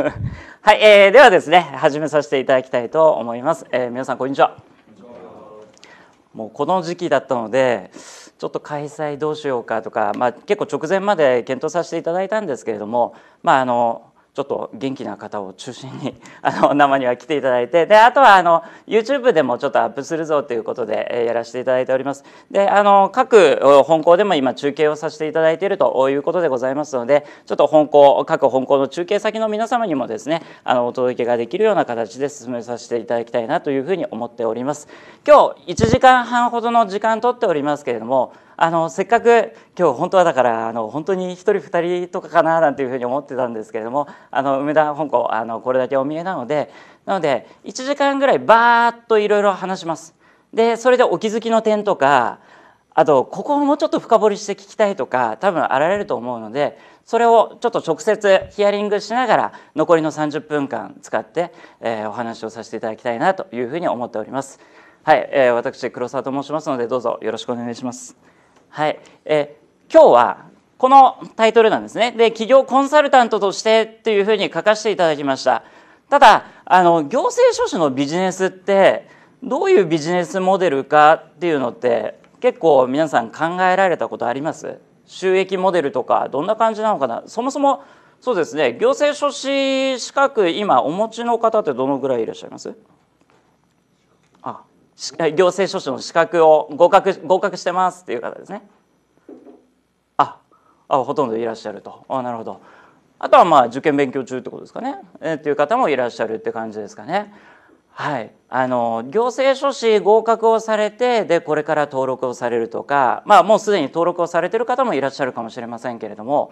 はい、えー、ではですね始めさせていただきたいと思います、えー、皆さんこんにちはもうこの時期だったのでちょっと開催どうしようかとか、まあ、結構直前まで検討させていただいたんですけれども、まあ、あのちょっと元気な方を中心に あの生には来ていただいてであとはあの YouTube でもちょっとアップするぞということで、えやらせていただいておりますであの各本校でも今中継をさせていただいているということでございますのでちょっと本校各本校の中継先の皆様にもですねあのお届けができるような形で進めさせていただきたいなというふうに思っております今日1時間半ほどの時間とっておりますけれどもあのせっかく今日本当はだからあの本当に1人2人とかかななんていうふうに思ってたんですけれどもあの梅田本校あのこれだけお見えなのでなので1時間ぐらいバーッといろいろ話します。でそれでお気づきの点とかあとここをもうちょっと深掘りして聞きたいとか多分あられると思うのでそれをちょっと直接ヒアリングしながら残りの30分間使って、えー、お話をさせていただきたいなというふうに思っております。はい、えー、私黒沢と申しますのでどうぞよろしくお願いします。はい、え今日はこのタイトルなんですね。で、企業コンサルタントとしてっていうふうに書かせていただきました。ただ、あの、行政書士のビジネスって、どういうビジネスモデルかっていうのって、結構皆さん考えられたことあります収益モデルとか、どんな感じなのかなそもそも、そうですね、行政書士資格、今お持ちの方ってどのぐらいいらっしゃいます行政書士の資格を合格合格してますっていう方ですねああほとんどいらっしゃるとあなるほどあとはまあ受験勉強中ってことですかね、えっていう方もいらっしゃるって感じですかねはい、あの行政書士合格をされてでこれから登録をされるとか、まあ、もうすでに登録をされてる方もいらっしゃるかもしれませんけれども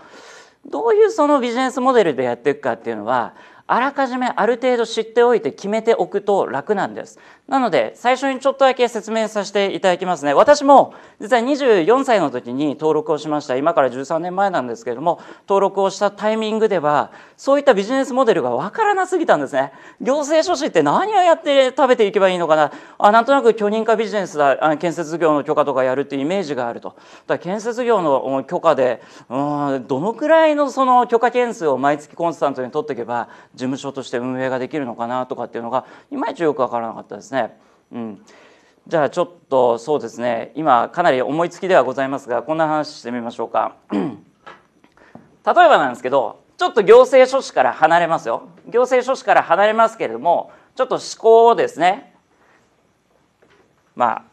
どういうそのビジネスモデルでやっていくかっていうのはあらかじめある程度知っておいて決めておくと楽なんです。なので、最初にちょっとだけ説明させていただきますね。私も、実は24歳の時に登録をしました。今から13年前なんですけれども、登録をしたタイミングでは、そういったビジネスモデルがわからなすぎたんですね。行政書士って何をやって食べていけばいいのかな。あ、なんとなく許認可ビジネスだ。あ建設業の許可とかやるっていうイメージがあると。だから建設業の許可で、うん、どのくらいのその許可件数を毎月コンスタントに取っていけば、事務所として運営ができるのかなとかっていうのが、いまいちよくわからなかったですね。ね。うん、じゃあちょっとそうですね今かなり思いつきではございますがこんな話してみましょうか 例えばなんですけどちょっと行政書士から離れますよ行政書士から離れますけれどもちょっと思考をですねま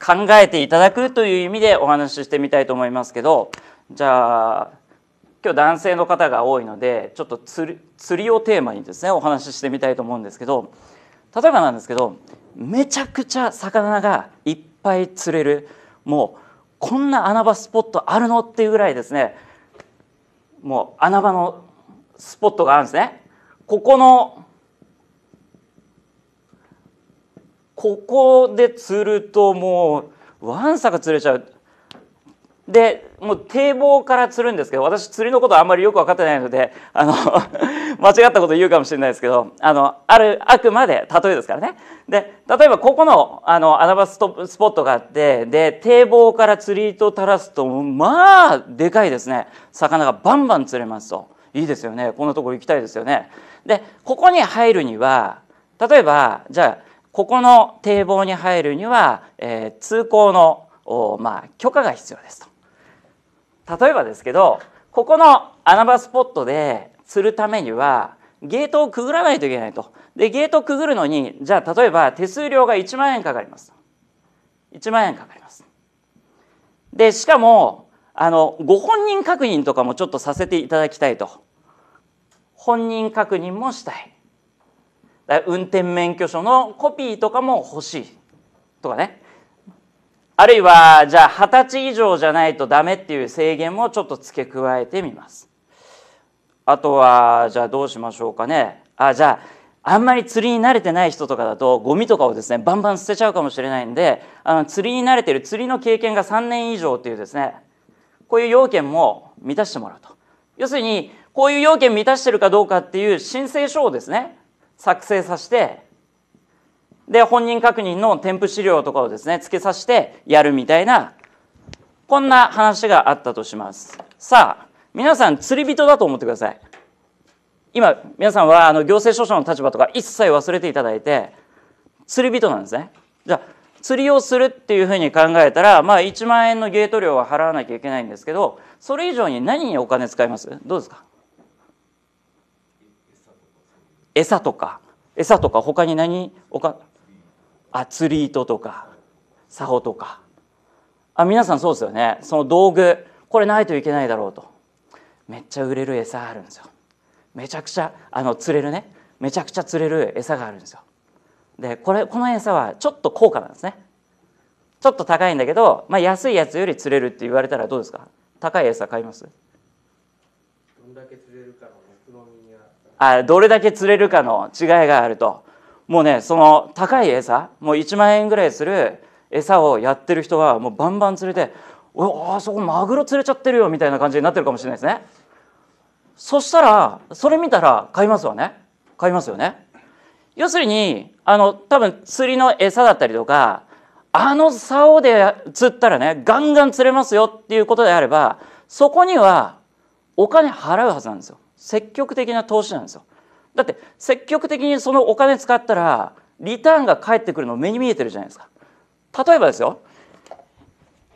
あ考えていただくという意味でお話ししてみたいと思いますけどじゃあ今日男性の方が多いのでちょっと釣り釣りをテーマにですねお話ししてみたいと思うんですけど例えばなんですけどめちゃくちゃ魚がいっぱい釣れるもうこんな穴場スポットあるのっていうぐらいですねもう穴場のスポットがあるんですね。ここのここで釣るともうわんさか釣れちゃうでもう堤防から釣るんですけど私釣りのことあんまりよく分かってないのであの 間違ったこと言うかもしれないですけどあのあるあくまで例えですからねで例えばここのあの穴場スポットがあってで堤防から釣り糸垂らすとまあでかいですね魚がバンバン釣れますといいですよねこんなとこ行きたいですよねでここに入るには例えばじゃあここの堤防に入るには、えー、通行の、まあ、許可が必要ですと。例えばですけどここの穴場スポットで釣るためにはゲートをくぐらないといけないとでゲートをくぐるのにじゃあ例えば手数料が1万円かかります1万円かかりますでしかもあのご本人確認とかもちょっとさせていただきたいと本人確認もしたい運転免許証のコピーとかも欲しいとかねあるいは、じゃあ二十歳以上じゃないとダメっていう制限もちょっと付け加えてみます。あとは、じゃあどうしましょうかね。あ、じゃあ、あんまり釣りに慣れてない人とかだと、ゴミとかをですね、バンバン捨てちゃうかもしれないんで、あの釣りに慣れてる釣りの経験が3年以上っていうですね、こういう要件も満たしてもらうと。要するに、こういう要件満たしてるかどうかっていう申請書をですね、作成させて、で、本人確認の添付資料とかをですね、付けさせてやるみたいな、こんな話があったとします。さあ、皆さん釣り人だと思ってください。今、皆さんはあの行政書士の立場とか一切忘れていただいて、釣り人なんですね。じゃあ、釣りをするっていうふうに考えたら、まあ1万円のゲート料は払わなきゃいけないんですけど、それ以上に何にお金使いますどうですか餌とか、餌とか他に何お金アツリートとかホとかあ皆さんそうですよねその道具これないといけないだろうとめっちゃ売れる餌あるんですよめちゃくちゃあの釣れるねめちゃくちゃ釣れる餌があるんですよでこれこの餌はちょっと高価なんですねちょっと高いんだけど、まあ、安いやつより釣れるって言われたらどうですか高い餌買いますどだけ釣れるかのあどれだけ釣れるかの違いがあるともうねその高い餌もう1万円ぐらいする餌をやってる人はもうバンバン釣れて「おあそこマグロ釣れちゃってるよ」みたいな感じになってるかもしれないですねそしたらそれ見たら買いますわね買いますよね要するにあの多分釣りの餌だったりとかあの竿で釣ったらねガンガン釣れますよっていうことであればそこにはお金払うはずなんですよ積極的な投資なんですよだって積極的にそのお金使ったらリターンが返ってくるの目に見えてるじゃないですか。例えばですよ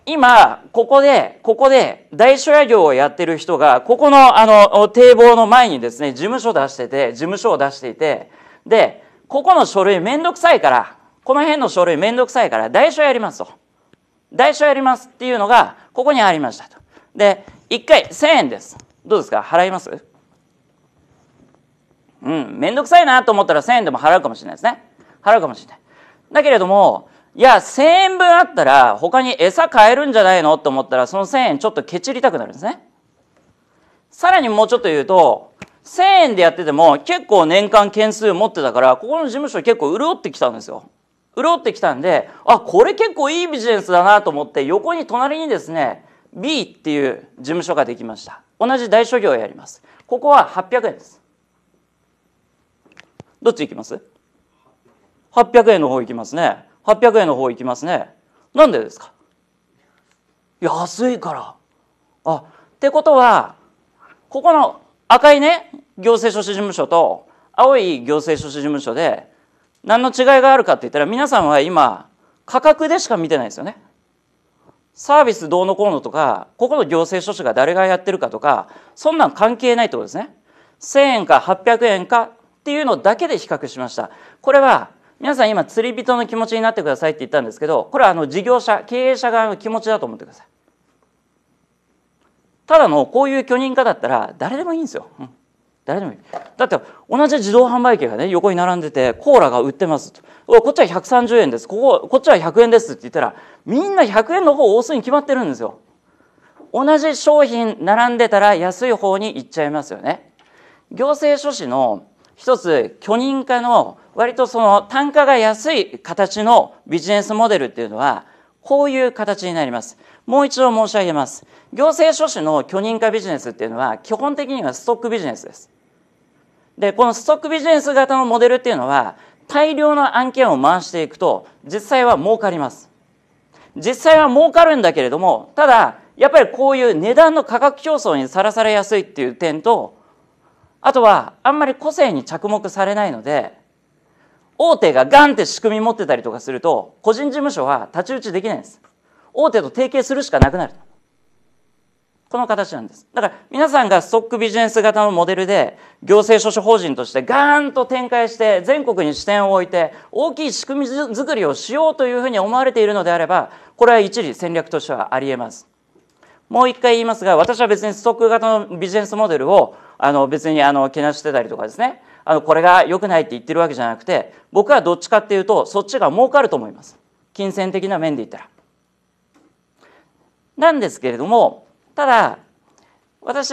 今ここでここで大所業をやってる人がここのあの堤防の前にですね事務所出してて事務所を出していてでここの書類めんどくさいからこの辺の書類めんどくさいから代償やりますと。代償やりますっていうのがここにありましたと。で、1回1000円です。どうですか払いますうん、面倒くさいなと思ったら1000円でも払うかもしれないですね。払うかもしれない。だけれども、いや、1000円分あったら他に餌買えるんじゃないのと思ったらその1000円ちょっとケチりたくなるんですね。さらにもうちょっと言うと、1000円でやってても結構年間件数持ってたから、ここの事務所結構潤ってきたんですよ。潤ってきたんで、あ、これ結構いいビジネスだなと思って横に隣にですね、B っていう事務所ができました。同じ大所業をやります。ここは800円です。どっち行きます ?800 円の方行きますね。800円の方行きますね。なんでですか安いから。あ、ってことは、ここの赤いね、行政書士事務所と青い行政書士事務所で何の違いがあるかって言ったら皆さんは今価格でしか見てないですよね。サービスどうのこうのとか、ここの行政書士が誰がやってるかとか、そんなん関係ないってことですね。1000円か800円かっていうのだけで比較しました。これは皆さん今釣り人の気持ちになってくださいって言ったんですけどこれはあの事業者経営者側の気持ちだと思ってくださいただのこういう許認化だったら誰でもいいんですよ、うん、誰でもいいだって同じ自動販売機がね横に並んでてコーラが売ってますとこっちは130円ですこここっちは100円ですって言ったらみんな100円の方を押すに決まってるんですよ同じ商品並んでたら安い方に行っちゃいますよね行政書士の一つ許認可の割とその単価が安い形のビジネスモデルっていうのはこういう形になります。もう一度申し上げます。行政書士の許認可ビジネスっていうのは基本的にはストックビジネスです。で、このストックビジネス型のモデルっていうのは大量の案件を回していくと実際は儲かります。実際は儲かるんだけれども、ただやっぱりこういう値段の価格競争にさらされやすいっていう点と、あとはあんまり個性に着目されないので大手がガンって仕組み持ってたりとかすると個人事務所は太刀打ちできないんです大手と提携するしかなくなるこの形なんですだから皆さんがストックビジネス型のモデルで行政書士法人としてガーンと展開して全国に視点を置いて大きい仕組み作りをしようというふうに思われているのであればこれは一理戦略としてはあり得ますもう一回言いますが、私は別にストック型のビジネスモデルを、あの、別に、あの、けなしてたりとかですね、あの、これが良くないって言ってるわけじゃなくて、僕はどっちかっていうと、そっちが儲かると思います。金銭的な面で言ったら。なんですけれども、ただ、私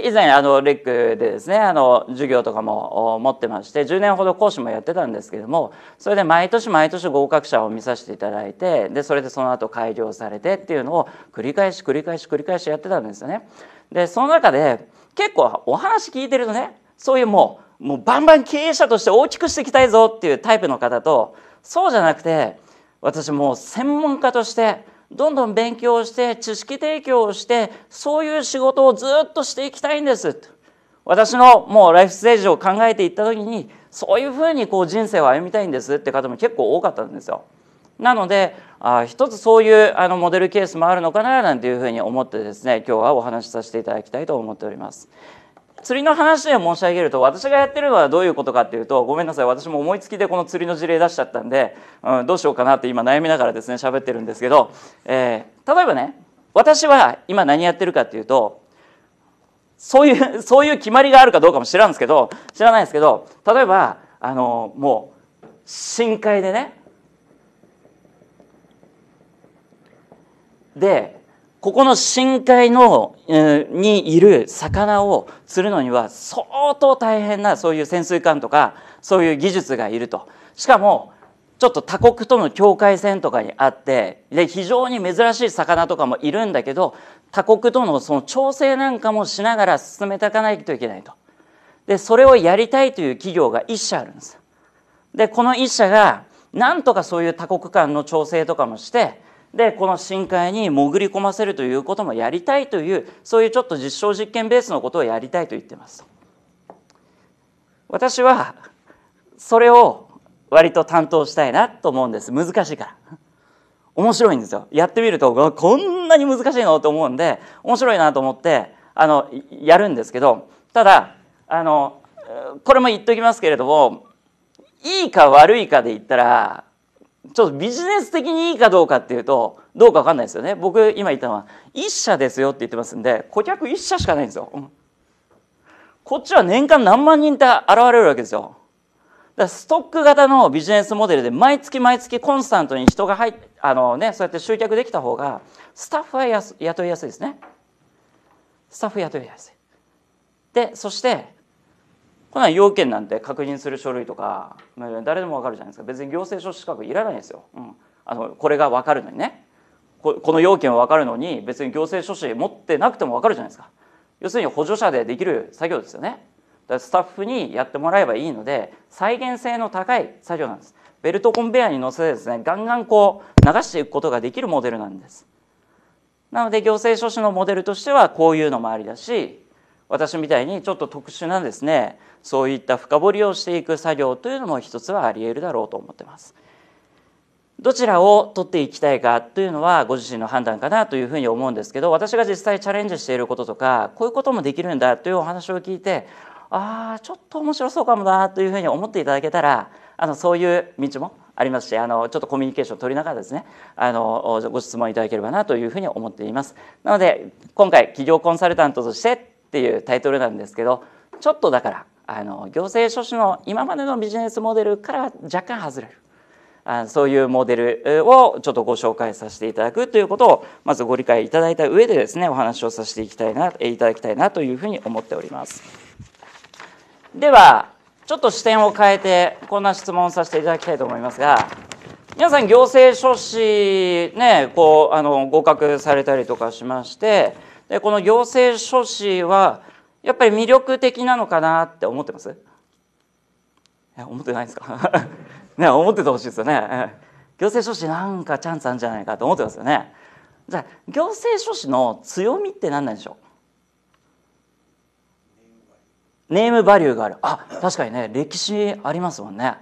以前あのレックでですねあの授業とかも持ってまして10年ほど講師もやってたんですけどもそれで毎年毎年合格者を見させていただいてでそれでその後改良されてっていうのを繰り返し繰り返し繰り返しやってたんですよね。でその中で結構お話聞いてるとねそういうもうもうバンバン経営者として大きくしていきたいぞっていうタイプの方とそうじゃなくて私もう専門家としてどんどん勉強して知識提供をしてそういう仕事をずっとしていきたいんです私のもうライフステージを考えていった時にそういうふうにこう人生を歩みたいんですって方も結構多かったんですよ。なのであ一つそういうあのモデルケースもあるのかななんていうふうに思ってですね今日はお話しさせていただきたいと思っております。釣りの話で申し上げると私がやってるのはどういうことかっていうとごめんなさい私も思いつきでこの釣りの事例出しちゃったんで、うん、どうしようかなって今悩みながらですね喋ってるんですけど、えー、例えばね私は今何やってるかっていうとそういうそういう決まりがあるかどうかも知らんですけど知らないですけど例えばあのもう深海でねでここの深海の、えー、にいる魚を釣るのには相当大変なそういう潜水艦とかそういう技術がいると。しかもちょっと他国との境界線とかにあってで非常に珍しい魚とかもいるんだけど他国とのその調整なんかもしながら進めていかないといけないと。でそれをやりたいという企業が1社あるんです。でこの1社がなんとかそういう多国間の調整とかもしてでこの深海に潜り込ませるということもやりたいというそういうちょっと実証実験ベースのことをやりたいと言ってます私はそれを割と担当したいなと思うんです難しいから面白いんですよやってみるとこんなに難しいのと思うんで面白いなと思ってあのやるんですけどただあのこれも言っときますけれどもいいか悪いかで言ったらちょっとビジネス的にいいかどうかっていうとどうかわかんないですよね僕今言ったのは一社ですよって言ってますんで顧客一社しかないんですよ、うん、こっちは年間何万人って現れるわけですよだからストック型のビジネスモデルで毎月毎月コンスタントに人が入あのねそうやって集客できた方がスタッフはや雇いやすいですねスタッフ雇いやすいでそしてこの要件なんて確認する書類とか誰でも分かるじゃないですか別に行政書士資格いらないんですよ、うん、あのこれが分かるのにねこの要件は分かるのに別に行政書士持ってなくても分かるじゃないですか要するに補助者でできる作業ですよねだからスタッフにやってもらえばいいので再現性の高い作業なんですベルトコンベヤーに乗せてですねガンガンこう流していくことができるモデルなんですなので行政書士のモデルとしてはこういうのもありだし私みたいにちょっと特殊なですねそういった深掘りをしていく作業というのも一つはありえるだろうと思ってます。どちらを取っていきたいかというのはご自身の判断かなというふうに思うんですけど私が実際チャレンジしていることとかこういうこともできるんだというお話を聞いてああちょっと面白そうかもなというふうに思っていただけたらあのそういう道もありますしあのちょっとコミュニケーションを取りながらですねあのご質問いただければなというふうに思っています。なので今回企業コンサルタントとしてっていうタイトルなんですけどちょっとだからあの行政書士の今までのビジネスモデルから若干外れるあそういうモデルをちょっとご紹介させていただくということをまずご理解いただいた上でですねお話をさせていきたいないただきたいなというふうに思っております。ではちょっと視点を変えてこんな質問をさせていただきたいと思いますが皆さん行政書士ねこうあの合格されたりとかしましてでこの行政書士はやっぱり魅力的なのかなって思ってます思ってないですか ね思っててほしいですよね行政書士なんかチャンスあるんじゃないかと思ってますよねじゃあ行政書士の強みって何なんでしょうネームバリューがあるあ確かにね歴史ありますもんね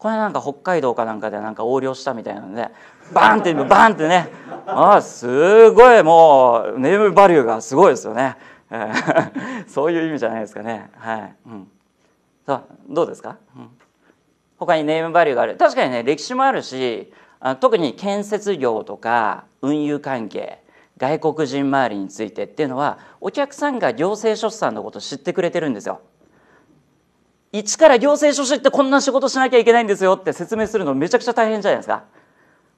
これなんか北海道かなんかでなんか横領したみたいなのでバーンってバーンってねあすごいもうネームバリューがすごいですよね そういう意味じゃないですかねはい、うん、そうどうですか、うん、他にネームバリューがある確かにね歴史もあるしあ特に建設業とか運輸関係外国人周りについてっていうのはお客さんが行政書士さんのことを知ってくれてるんですよ。一から行政書士ってこんな仕事しなきゃいけないんですよって説明するのめちゃくちゃ大変じゃないですか。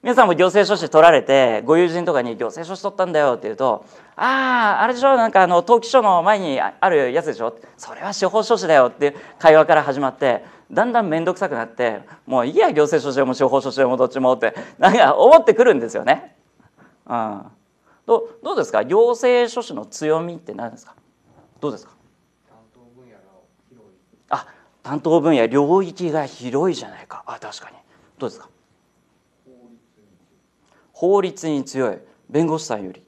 皆さんも行政書士取られて、ご友人とかに行政書士取ったんだよって言うと、ああ、あれでしょ、なんかあの、登記書の前にあるやつでしょ、それは司法書士だよって会話から始まって、だんだん面倒くさくなって、もういいや、行政書士でも司法書士でもどっちもって、なんか思ってくるんですよね。うん。どどうですか行政書士の強みって何ですかどうですか担当分野領域が広いじゃないかあ確かにどうですか法律に強い弁護士さんより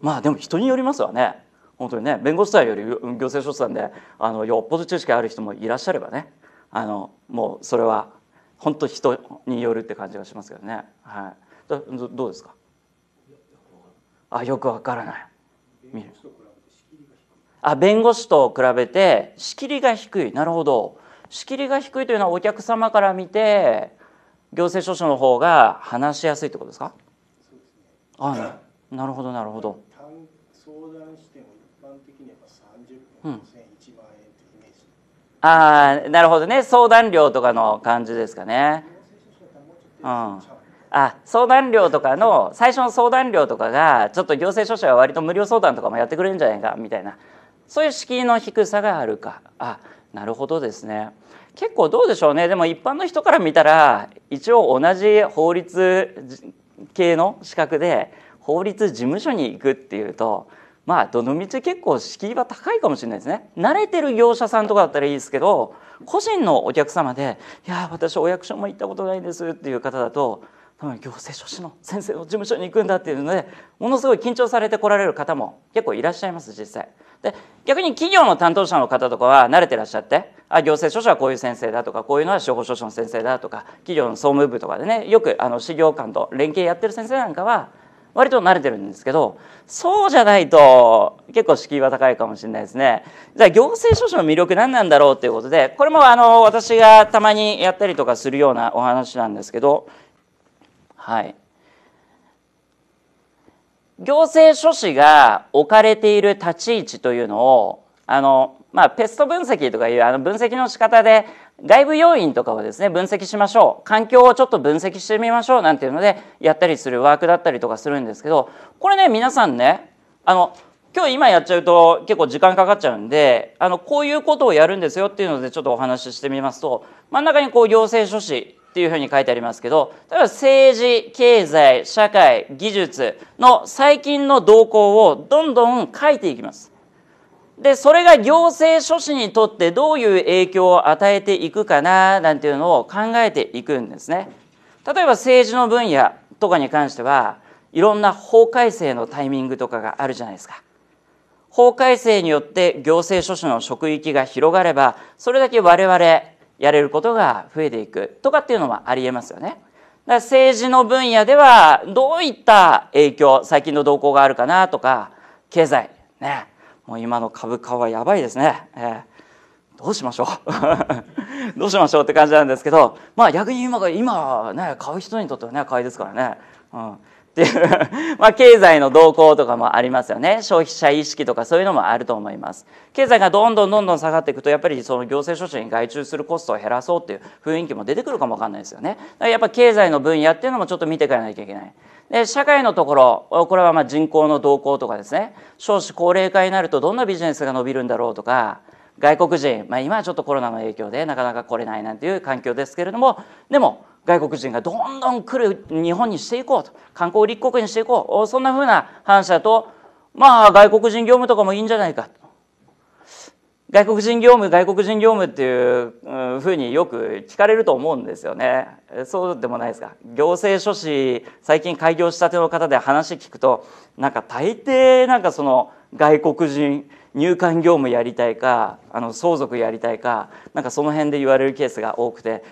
まあでも人によりますわね本当にね弁護士さんより行政書士さんであのよっぽど知識ある人もいらっしゃればねあのもうそれは本当人によるって感じがしますけどね、はい、どどうですかあよくわからない見るあ弁護士と比べて仕切りが低いなるほど仕切りが低いというのはお客様から見て行政書士の方が話しやすいってことですかあ、ね、なるほどなるほど相談しても一般的にやは30分、うん、1万円ってイメージああなるほどね相談料とかの感じですかねうん、あ相談料とかの最初の相談料とかがちょっと行政書士は割と無料相談とかもやってくれるんじゃないかみたいなそういう敷居の低さがあるかあなるほどですね結構どうでしょうねでも一般の人から見たら一応同じ法律系の資格で法律事務所に行くっていうとまあどの道結構敷居は高いかもしれないですね慣れてる業者さんとかだったらいいですけど個人のお客様で「いや私お役所も行ったことないです」っていう方だと行政書士の先生の事務所に行くんだっていうのでものすごい緊張されてこられる方も結構いらっしゃいます実際。で逆に企業の担当者の方とかは慣れてらっしゃってあ行政書士はこういう先生だとかこういうのは司法書士の先生だとか企業の総務部とかでねよくあの資料館と連携やってる先生なんかは割と慣れてるんですけどそうじゃないと結構敷居は高いかもしれないですねじゃあ行政書士の魅力何なんだろうっていうことでこれもあの私がたまにやったりとかするようなお話なんですけどはい、行政書士が置かれている立ち位置というのをあの、まあ、ペスト分析とかいうあの分析の仕方で外部要因とかをですね分析しましょう環境をちょっと分析してみましょうなんていうのでやったりするワークだったりとかするんですけどこれね皆さんねあの今日今やっちゃうと結構時間かかっちゃうんであのこういうことをやるんですよっていうのでちょっとお話ししてみますと真ん中にこう行政書士っていうふうに書いてありますけど例えば政治経済社会技術の最近の動向をどんどん書いていきます。でそれが行政書士にとってどういう影響を与えていくかななんていうのを考えていくんですね。例えば政治の分野とかに関してはいろんな法改正のタイミングとかがあるじゃないですか。法改正によって行政書士の職域が広がればそれだけ我々やれることが増えていくとかっていうのはありえますよね。だから政治の分野ではどういった影響最近の動向があるかなとか経済ねもう今の株価はやばいですね、えー、どうしましょう どうしましょうって感じなんですけどまあ逆に今が今ね買う人にとってはね買いですからね、うん、っていう まあ経済の動向とかもありますよね消費者意識とかそういうのもあると思います経済がどんどんどんどん下がっていくとやっぱりその行政書士に外注するコストを減らそうっていう雰囲気も出てくるかもわかんないですよねやっぱ経済の分野っていうのもちょっと見ていかなきゃいけないで社会のところこれはま人口の動向とかですね少子高齢化になるとどんなビジネスが伸びるんだろうとか外国人、まあ、今はちょっとコロナの影響でなかなか来れないなんていう環境ですけれどもでも外国人がどんどん来る日本にしていこうと観光立国にしていこうそんなふうな反だとまあ外国人業務とかもいいんじゃないか外国人業務外国人業務っていうふうによく聞かれると思うんですよねそうでもないですか行政書士最近開業したての方で話聞くとなんか大抵なんかその外国人入管業務やりたいかあの相続やりたいかなんかその辺で言われるケースが多くて、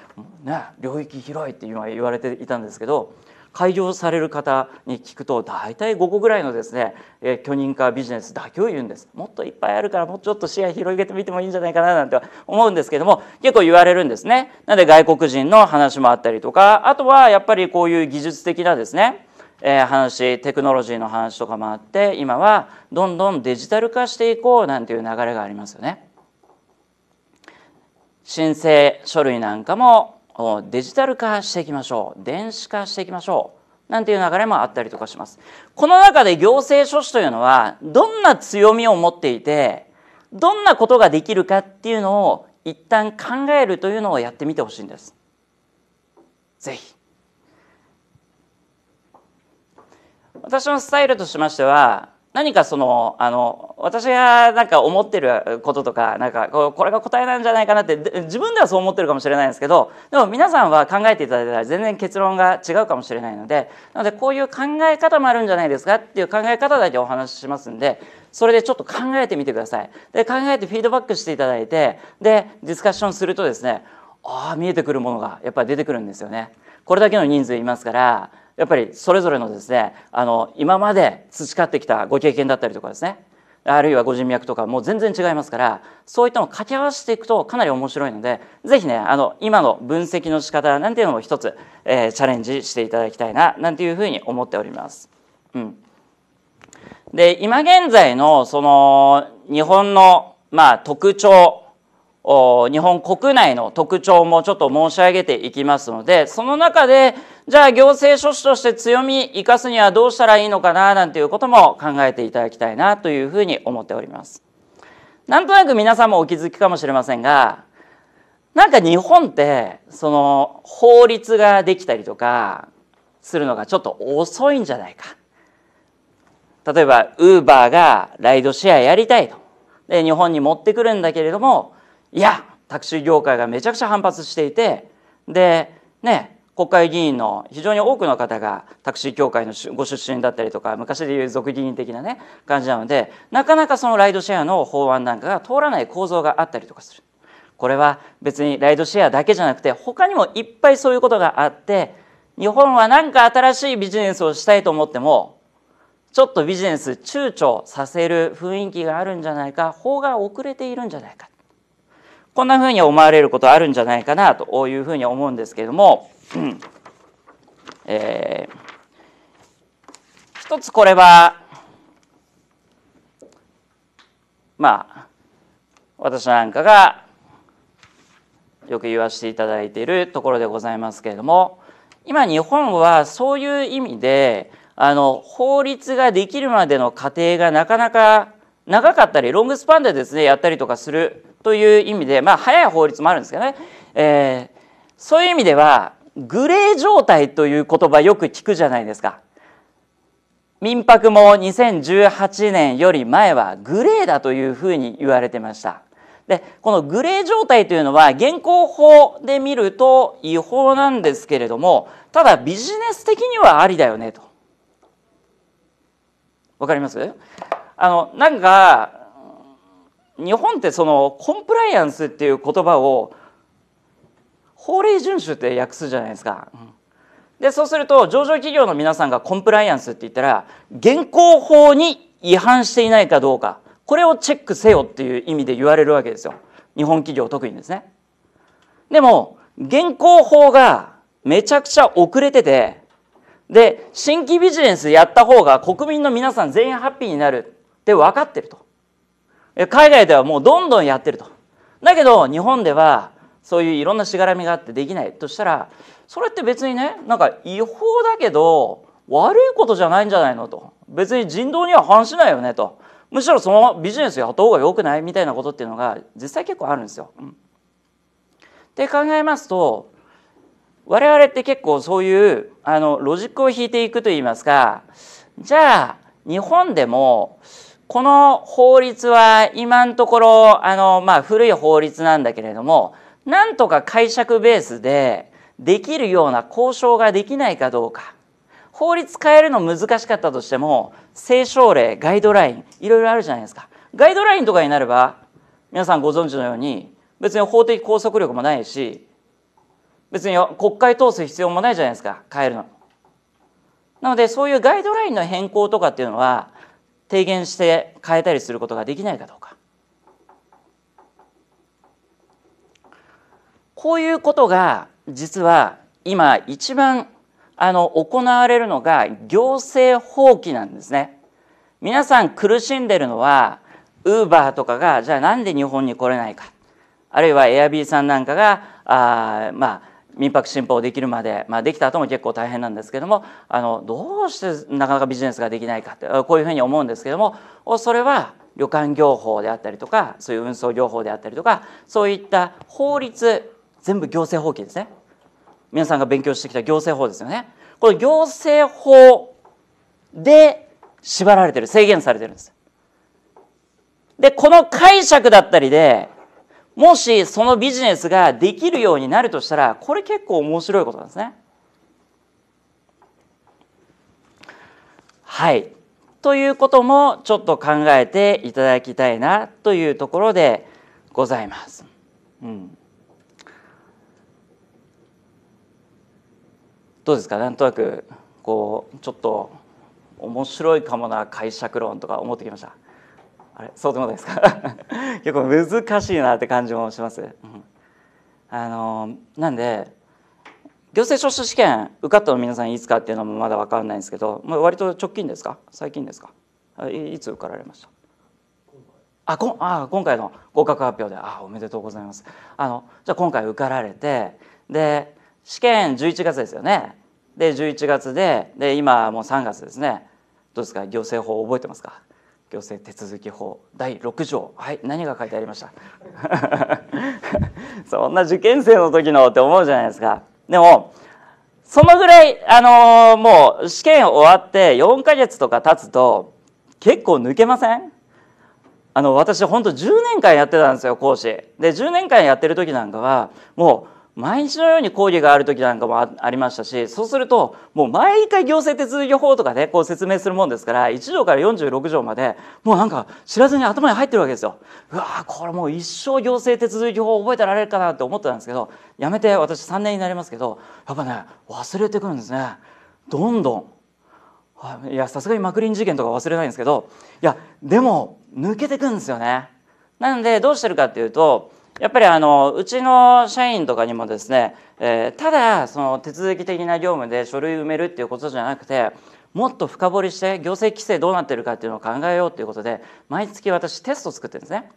ね、領域広いって今言われていたんですけど開業される方に聞くと大体5個ぐらいのですね、え許認可ビジネスだけを言うんですもっといっぱいあるからもうちょっと視野広げてみてもいいんじゃないかななんて思うんですけども結構言われるんですねなので外国人の話もあったりとかあとはやっぱりこういう技術的なですねえ話テクノロジーの話とかもあって今はどんどんデジタル化していこうなんていう流れがありますよね。申請書類なんかもデジタル化していきましょう電子化していきましょうなんていう流れもあったりとかします。この中で行政書士というのはどんな強みを持っていてどんなことができるかっていうのを一旦考えるというのをやってみてほしいんです。ぜひ私のスタイルとしましては何かそのあの私がなんか思ってることとかなんかこれが答えなんじゃないかなって自分ではそう思ってるかもしれないんですけどでも皆さんは考えていただいたら全然結論が違うかもしれないのでなのでこういう考え方もあるんじゃないですかっていう考え方だけお話ししますんでそれでちょっと考えてみてください。で考えてフィードバックしていただいてでディスカッションするとですねああ見えてくるものがやっぱり出てくるんですよね。これだけの人数いますからやっぱりそれぞれのですねあの今まで培ってきたご経験だったりとかですねあるいはご人脈とかも全然違いますからそういったのを掛け合わせていくとかなり面白いので是非ねあの今の分析の仕方なんていうのも一つ、えー、チャレンジしていただきたいななんていうふうに思っております。うん、で今現在のその日本の、まあ、特徴日本国内の特徴もちょっと申し上げていきますのでその中で、じゃあ行政書士として強み生かすにはどうしたらいいのかななんていうことも考えていただきたいなというふうに思っております。なんとなく皆さんもお気づきかもしれませんがなんか日本ってその法律ができたりとかするのがちょっと遅いんじゃないか。例えばウーバーがライドシェアやりたいとで日本に持ってくるんだけれどもいやタクシー業界がめちゃくちゃ反発していてでね国会議員の非常に多くの方がタクシー協会のご出身だったりとか昔でいう俗議員的なね感じなのでなかなかそのライドシェアの法案なんかが通らない構造があったりとかするこれは別にライドシェアだけじゃなくて他にもいっぱいそういうことがあって日本は何か新しいビジネスをしたいと思ってもちょっとビジネス躊躇させる雰囲気があるんじゃないか法が遅れているんじゃないかこんなふうに思われることあるんじゃないかなというふうに思うんですけれどもえー、一つこれはまあ私なんかがよく言わせていただいているところでございますけれども今日本はそういう意味であの法律ができるまでの過程がなかなか長かったりロングスパンでですねやったりとかするという意味でまあ早い法律もあるんですけどね、えー、そういう意味ではグレー状態という言葉よく聞くじゃないですか。民泊も2018年より前はグレーだというふうに言われてました。でこのグレー状態というのは現行法で見ると違法なんですけれどもただビジネス的にはありだよねと。わかりますあのなんか日本ってそのコンプライアンスっていう言葉を法令遵守って訳すじゃないですか。でそうすると上場企業の皆さんがコンプライアンスって言ったら現行法に違反していないかどうかこれをチェックせよっていう意味で言われるわけですよ日本企業特にですねでも現行法がめちゃくちゃ遅れててで新規ビジネスやった方が国民の皆さん全員ハッピーになるって分かってると海外ではもうどんどんやってるとだけど日本ではそういういろんなしがらみがあってできないとしたらそれって別にねなんか違法だけど悪いことじゃないんじゃないのと別に人道には反しないよねとむしろそのビジネスやった方がよくないみたいなことっていうのが実際結構あるんですよ。って考えますと我々って結構そういうあのロジックを引いていくといいますかじゃあ日本でもこの法律は今のところあの、まあ、古い法律なんだけれどもなんとか解釈ベースでできるような交渉ができないかどうか法律変えるの難しかったとしても政省令ガイドラインいろいろあるじゃないですかガイドラインとかになれば皆さんご存知のように別に法的拘束力もないし別に国会通す必要もないじゃないですか変えるの。なのでそういうガイドラインの変更とかっていうのは提言して変えたりすることができないかとこういうことが実は今一番あの行われるのが行政放棄なんですね。皆さん苦しんでるのはウーバーとかがじゃあなんで日本に来れないかあるいはエアビーさんなんかがあまあ民泊新法できるまで、まあ、できた後も結構大変なんですけどもあのどうしてなかなかビジネスができないかってこういうふうに思うんですけどもそれは旅館業法であったりとかそういう運送業法であったりとかそういった法律全部行政法規ですね皆さんが勉強してきた行政法ですよねこの行政法で縛られてる制限されてるんですでこの解釈だったりでもしそのビジネスができるようになるとしたらこれ結構面白いことなんですねはいということもちょっと考えていただきたいなというところでございます。うんどうですかなんとなくこうちょっと面白いかもな解釈論とか思ってきましたあれそうでもないですか 結構難しいなって感じもします、うん、あのなんで行政書士試験受かったの皆さんいつかっていうのもまだ分からないんですけど、まあ、割と直近ですか最近ですかいつ受かられましたあこあ今回の合格発表であおめでとうございますあのじゃあ今回受かられてで試験11月ですよねで11月でで今もう3月ですねどうですか行政法覚えてますか行政手続法第6条はい何が書いてありました そんな受験生の時のって思うじゃないですかでもそのぐらい、あのー、もう試験終わって4か月とか経つと結構抜けませんあの私本当10年間やってたんですよ講師で10年間やってる時なんかはもう毎日のように講義がある時なんかもありましたしそうするともう毎回行政手続き法とかで、ね、こう説明するもんですから1条から46条までもうなんか知らずに頭に入ってるわけですよ。うわこれもう一生行政手続き法覚えてられるかなって思ってたんですけどやめて私3年になりますけどやっぱね忘れてくるんですね。どんどんいやさすがにマクリン事件とか忘れないんですけどいやでも抜けてくんですよね。なのでどうしてるかっていうとやっぱりあのうちの社員とかにもですね、えー、ただその手続き的な業務で書類埋めるっていうことじゃなくてもっと深掘りして行政規制どうなってるかっていうのを考えようっていうことで毎月私テスト作ってるんですね。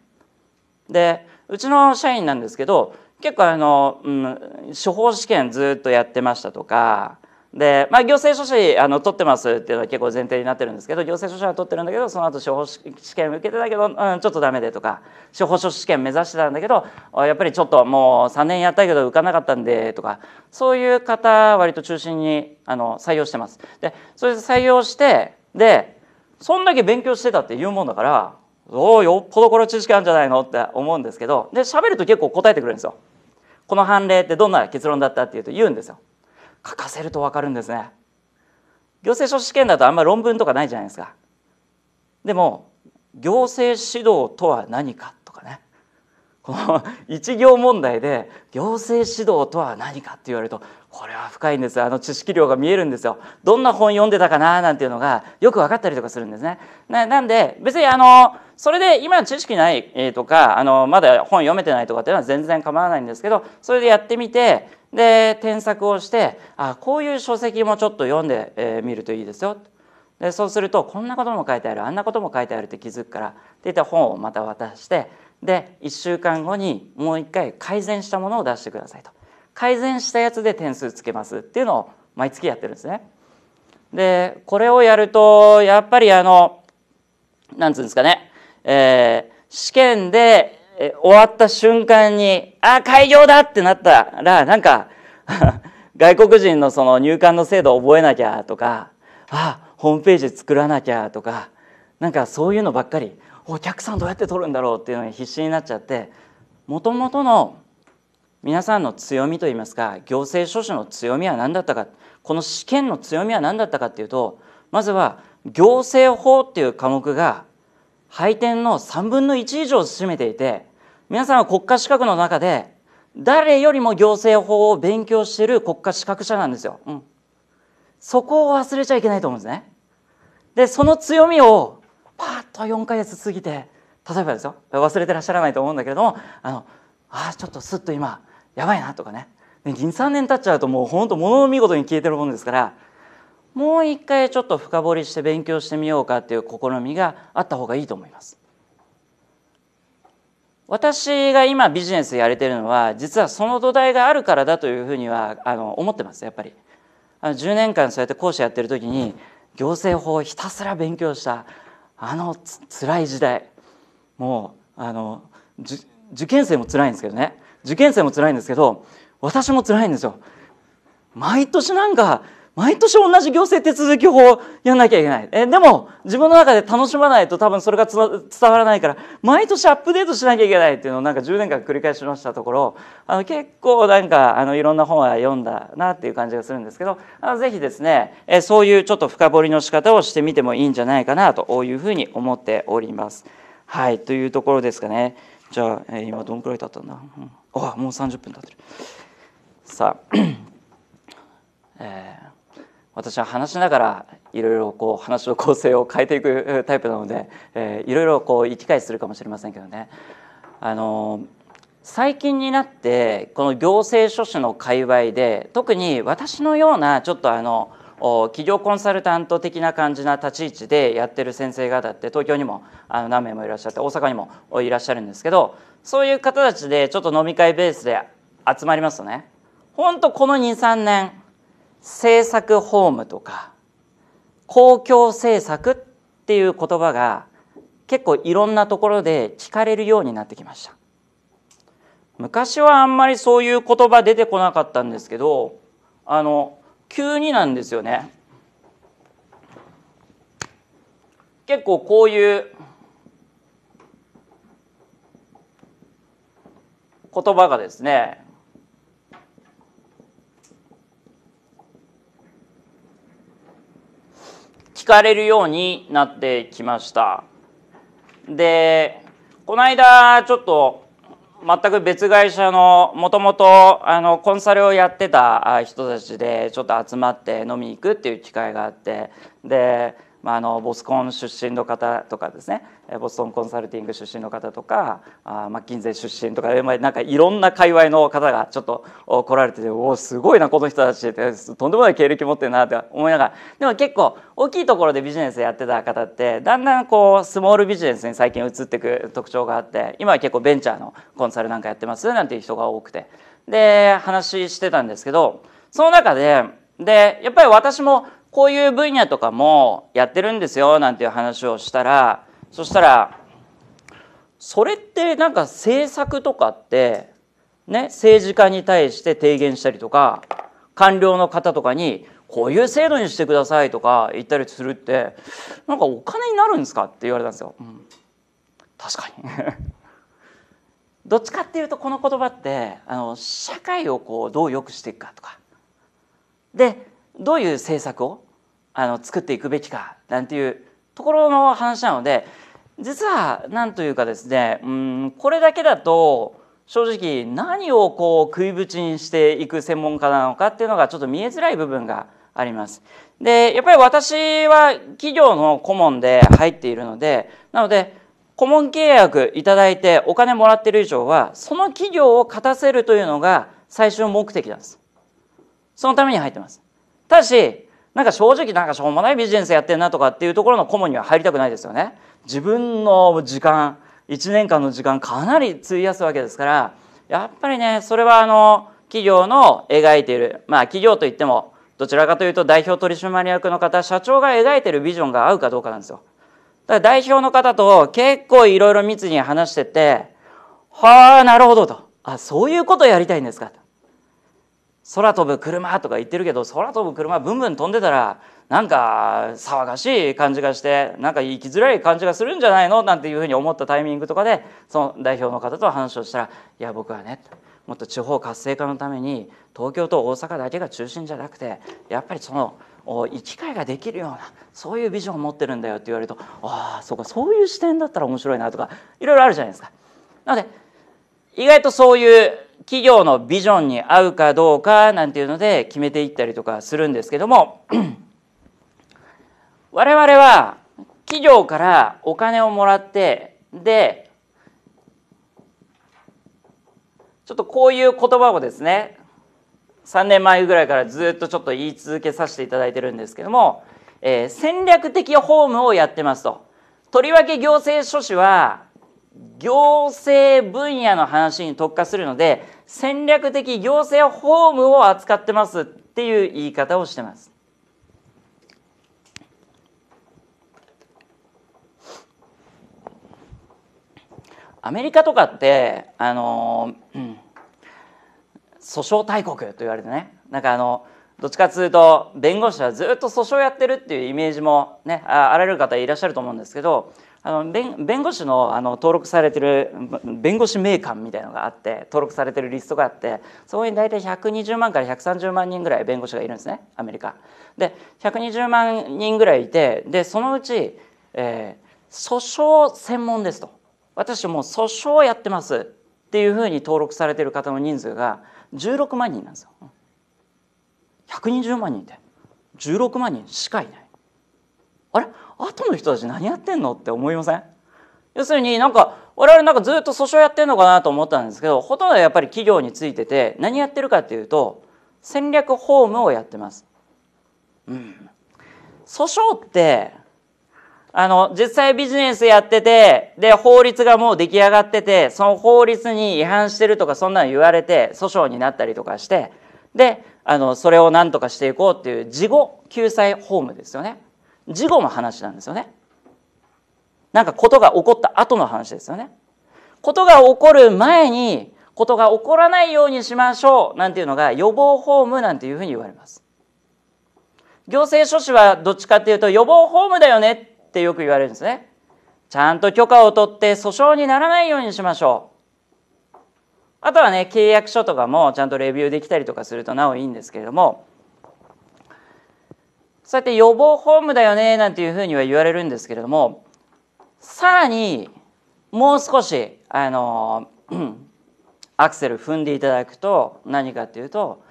でうちの社員なんですけど結構あの、うん、処方試験ずっとやってましたとかで、まあ、行政書士あの取ってますっていうのは結構前提になってるんですけど行政書士は取ってるんだけどその後司法試験受けてたけど、うん、ちょっとダメでとか司法書士試験目指してたんだけどやっぱりちょっともう3年やったけど受かなかったんでとかそういう方割と中心にあの採用してます。でそれで採用してでそんだけ勉強してたって言うもんだからおよっぽどこれ知識あるんじゃないのって思うんですけどで喋ると結構答えてくれるんですよ。この判例ってどんな結論だったっていうと言うんですよ。書かせると分かるんですね行政書士試験だとあんまり論文とかないじゃないですかでも行政指導とは何かとかねこの 一行問題で行政指導とは何かって言われるとこれは深いんですあの知識量が見えるんですよどんな本読んでたかななんていうのがよく分かったりとかするんですねなんで別にあのそれで今知識ないとかあのまだ本読めてないとかっていうのは全然構わないんですけどそれでやってみてで添削をしてあこういう書籍もちょっと読んでみ、えるといいですよでそうするとこんなことも書いてあるあんなことも書いてあるって気づくからっていった本をまた渡してで1週間後にもう一回改善したものを出してくださいと改善したやつで点数つけますっていうのを毎月やってるんですね。でこれをやるとやっぱりあのなんつうんですかね、えー、試験でえ終わった瞬間に、あ、開業だってなったら、なんか 外国人のその入管の制度を覚えなきゃとか、あ、ホームページ作らなきゃとか、なんかそういうのばっかり、お客さんどうやって取るんだろうっていうのに必死になっちゃって、もともとの皆さんの強みといいますか、行政書士の強みは何だったか、この試験の強みは何だったかっていうと、まずは行政法っていう科目が配点の3分の1以上を占めていて皆さんは国家資格の中で誰よりも行政法を勉強している国家資格者なんですよ、うん、そこを忘れちゃいけないと思うんですねでその強みをパッと4か月過ぎて例えばですよ忘れてらっしゃらないと思うんだけれどもあのあちょっとすっと今やばいなとかね銀3年経っちゃうともう本当ものの見事に消えてるもんですからもう一回ちょっと深掘りして勉強してみようかっていう試みがあった方がいいと思います。私が今ビジネスやれてるのは実はその土台があるからだというふうにはあの思ってますやっぱり。10年間そうやって講師やってる時に行政法をひたすら勉強したあのつ辛い時代もうあの受験生も辛いんですけどね受験生も辛いんですけど私も辛いんですよ。毎年なんか毎年同じ行政手続き法をやんなきゃいけない。え、でも、自分の中で楽しまないと多分それが伝わらないから、毎年アップデートしなきゃいけないっていうのをなんか10年間繰り返しましたところ、あの結構なんか、あの、いろんな本は読んだなっていう感じがするんですけど、あのぜひですね、え、そういうちょっと深掘りの仕方をしてみてもいいんじゃないかなというふうに思っております。はい、というところですかね。じゃあ、え今どんくらい経ったんだ、うん、あ、もう30分経ってる。さあ、えー私は話しながらいろいろこう話の構成を変えていくタイプなので、えいろいろこう行き返するかもしれませんけどね。あの最近になってこの行政書士の界隈で特に私のようなちょっとあの企業コンサルタント的な感じな立ち位置でやってる先生方って東京にもあの何名もいらっしゃって大阪にもいらっしゃるんですけどそういう方たちでちょっと飲み会ベースで集まりますとねほんとこの23年政策法務とか公共政策っていう言葉が結構いろんなところで聞かれるようになってきました昔はあんまりそういう言葉出てこなかったんですけどあの急になんですよね結構こういう言葉がですねかれるようになってきました。でこの間ちょっと全く別会社のもともとコンサルをやってた人たちでちょっと集まって飲みに行くっていう機会があってでまあ、あのボスコン出身の方とかですねボストンコンサルティング出身の方とかあマッキンゼ出身とかなんかいろんな界隈の方がちょっと来られてておすごいなこの人たちってとんでもない経歴持ってるなって思いながらでも結構大きいところでビジネスやってた方ってだんだんこうスモールビジネスに最近移っていく特徴があって今は結構ベンチャーのコンサルなんかやってますなんていう人が多くてで話してたんですけどその中ででやっぱり私もこういう分野とかもやってるんですよなんていう話をしたらそしたらそれってなんか政策とかってね政治家に対して提言したりとか官僚の方とかにこういう制度にしてくださいとか言ったりするってなんかお金になるんですかって言われたんですよ。うん、確かに どっちかっていうとこの言葉ってあの社会をこうどう良くしていくかとかでどういう政策をあの作っていくべきかなんていうところの話なので実は何というかですねうんこれだけだと正直何をこう食いぶちにしていく専門家なのかっていうのがちょっと見えづらい部分があります。でやっぱり私は企業の顧問で入っているのでなので顧問契約いただいてお金もらってる以上はその企業を勝たせるというのが最終目的なんです。そのために入ってます。ただしなんか正直なんかしょうもないビジネスやってんなとかっていうところの顧問には入りたくないですよね。自分の時間1年間の時間かなり費やすわけですからやっぱりねそれはあの企業の描いているまあ企業といってもどちらかというと代表取締役の方社長が描いているビジョンが合うかどうかなんですよ。だから代表の方と結構いろいろ密に話してて「はあなるほど」と「あそういうことやりたいんですか」と。空飛ぶ車とか言ってるけど空飛ぶ車ブンブン飛んでたらなんか騒がしい感じがしてなんか生きづらい感じがするんじゃないのなんていうふうに思ったタイミングとかでその代表の方と話をしたら「いや僕はねもっと地方活性化のために東京と大阪だけが中心じゃなくてやっぱりその生きができるようなそういうビジョンを持ってるんだよ」って言われると「ああそうかそういう視点だったら面白いな」とかいろいろあるじゃないですか。なので意外とそういう企業のビジョンに合うかどうかなんていうので決めていったりとかするんですけども 我々は企業からお金をもらってでちょっとこういう言葉をですね3年前ぐらいからずっとちょっと言い続けさせていただいてるんですけども、えー、戦略的ホームをやってますと。とりわけ行政書士は行政分野の話に特化するので戦略的行政法務を扱ってますっていう言い方をしてます。アメリカとかってあの、うん、訴訟大国と言われてねなんかあのどっちかというと弁護士はずっと訴訟やってるっていうイメージもねあられる方いらっしゃると思うんですけどあの弁護士のあの登録されてる弁護士名鑑みたいのがあって登録されてるリストがあってそこに大体120万から130万人ぐらい弁護士がいるんですねアメリカ。で120万人ぐらいいてでそのうち、えー、訴訟専門ですと私もう訴訟をやってますっていうふうに登録されてる方の人数が16万人なんですよ。120万人って16万人しかいない。あれ後の人たち何やってんのって思いません要するになんか我々なんかずっと訴訟やってんのかなと思ったんですけどほとんどやっぱり企業についてて何やってるかっていうと戦略ホームをやってます。うん、訴訟ってあの実際ビジネスやっててで法律がもう出来上がっててその法律に違反してるとかそんなの言われて訴訟になったりとかしてであのそれを何とかしていこうっていう事後救済ホームですよね。事後の話なんですよね。なんかことが起こった後の話ですよね。ことが起こる前にことが起こらないようにしましょうなんていうのが予防ホームなんていうふうに言われます。行政書士はどっちかっていうと予防ホームだよねってよく言われるんですね。ちゃんと許可を取って訴訟にならないようにしましょう。あとはね、契約書とかもちゃんとレビューできたりとかするとなおいいんですけれども、そうやって予防ホームだよねなんていうふうには言われるんですけれどもさらにもう少しあのアクセル踏んでいただくと何かっていうと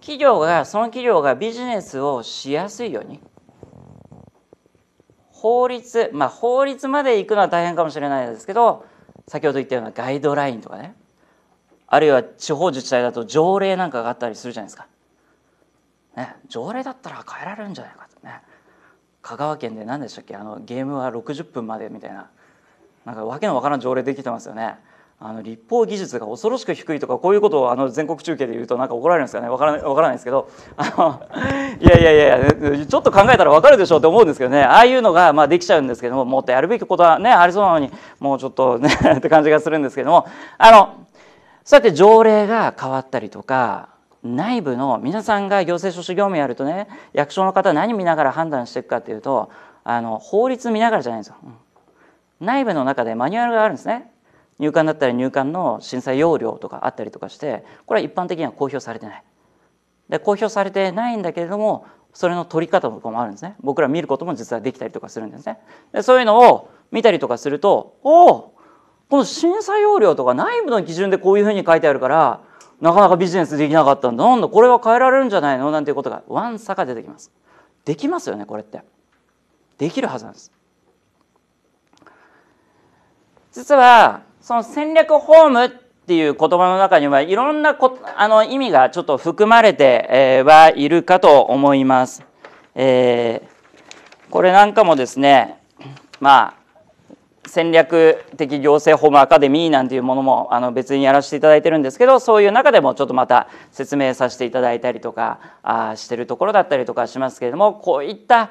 企業がその企業がビジネスをしやすいように法律まあ法律まで行くのは大変かもしれないですけど先ほど言ったようなガイドラインとかねあるいは地方自治体だと条例なんかがあったりするじゃないですかね、条例だったら変えられるんじゃないかとね香川県で何でしたっけあのゲームは60分までみたいななんかわけのわからん条例できてますよね。あの立法技術が恐ろしく低いとかこういうことをあの全国中継で言うとなんか怒られるんですかねわからないからないですけどあのいやいやいやちょっと考えたらわかるでしょうって思うんですけどねああいうのがまあできちゃうんですけどももっとやるべきことはねありそうなのにもうちょっとねって感じがするんですけどもあのそうやって条例が変わったりとか内部の皆さんが行政書士業務やるとね役所の方何見ながら判断していくかっていうとあの法律見ながらじゃないんですよ、うん、内部の中でマニュアルがあるんですね入管だったら入管の審査要領とかあったりとかしてこれは一般的には公表されてないで公表されてないんだけれどもそれの取り方とかもあるんですね僕ら見ることも実はできたりとかするんですねでそういうのを見たりとかするとおおこの審査要領とか内部の基準でこういうふうに書いてあるからなかなかビジネスできなかったんだなんだこれは変えられるんじゃないのなんていうことがわんさか出てきますできますよねこれってできるはずなんです実はその戦略ホームっていう言葉の中にはいろんなこあの意味がちょっと含まれてはいるかと思います、えー、これなんかもですねまあ戦略的行政法務アカデミーなんていうものもあの別にやらせていただいてるんですけどそういう中でもちょっとまた説明させていただいたりとかあしてるところだったりとかしますけれどもこういった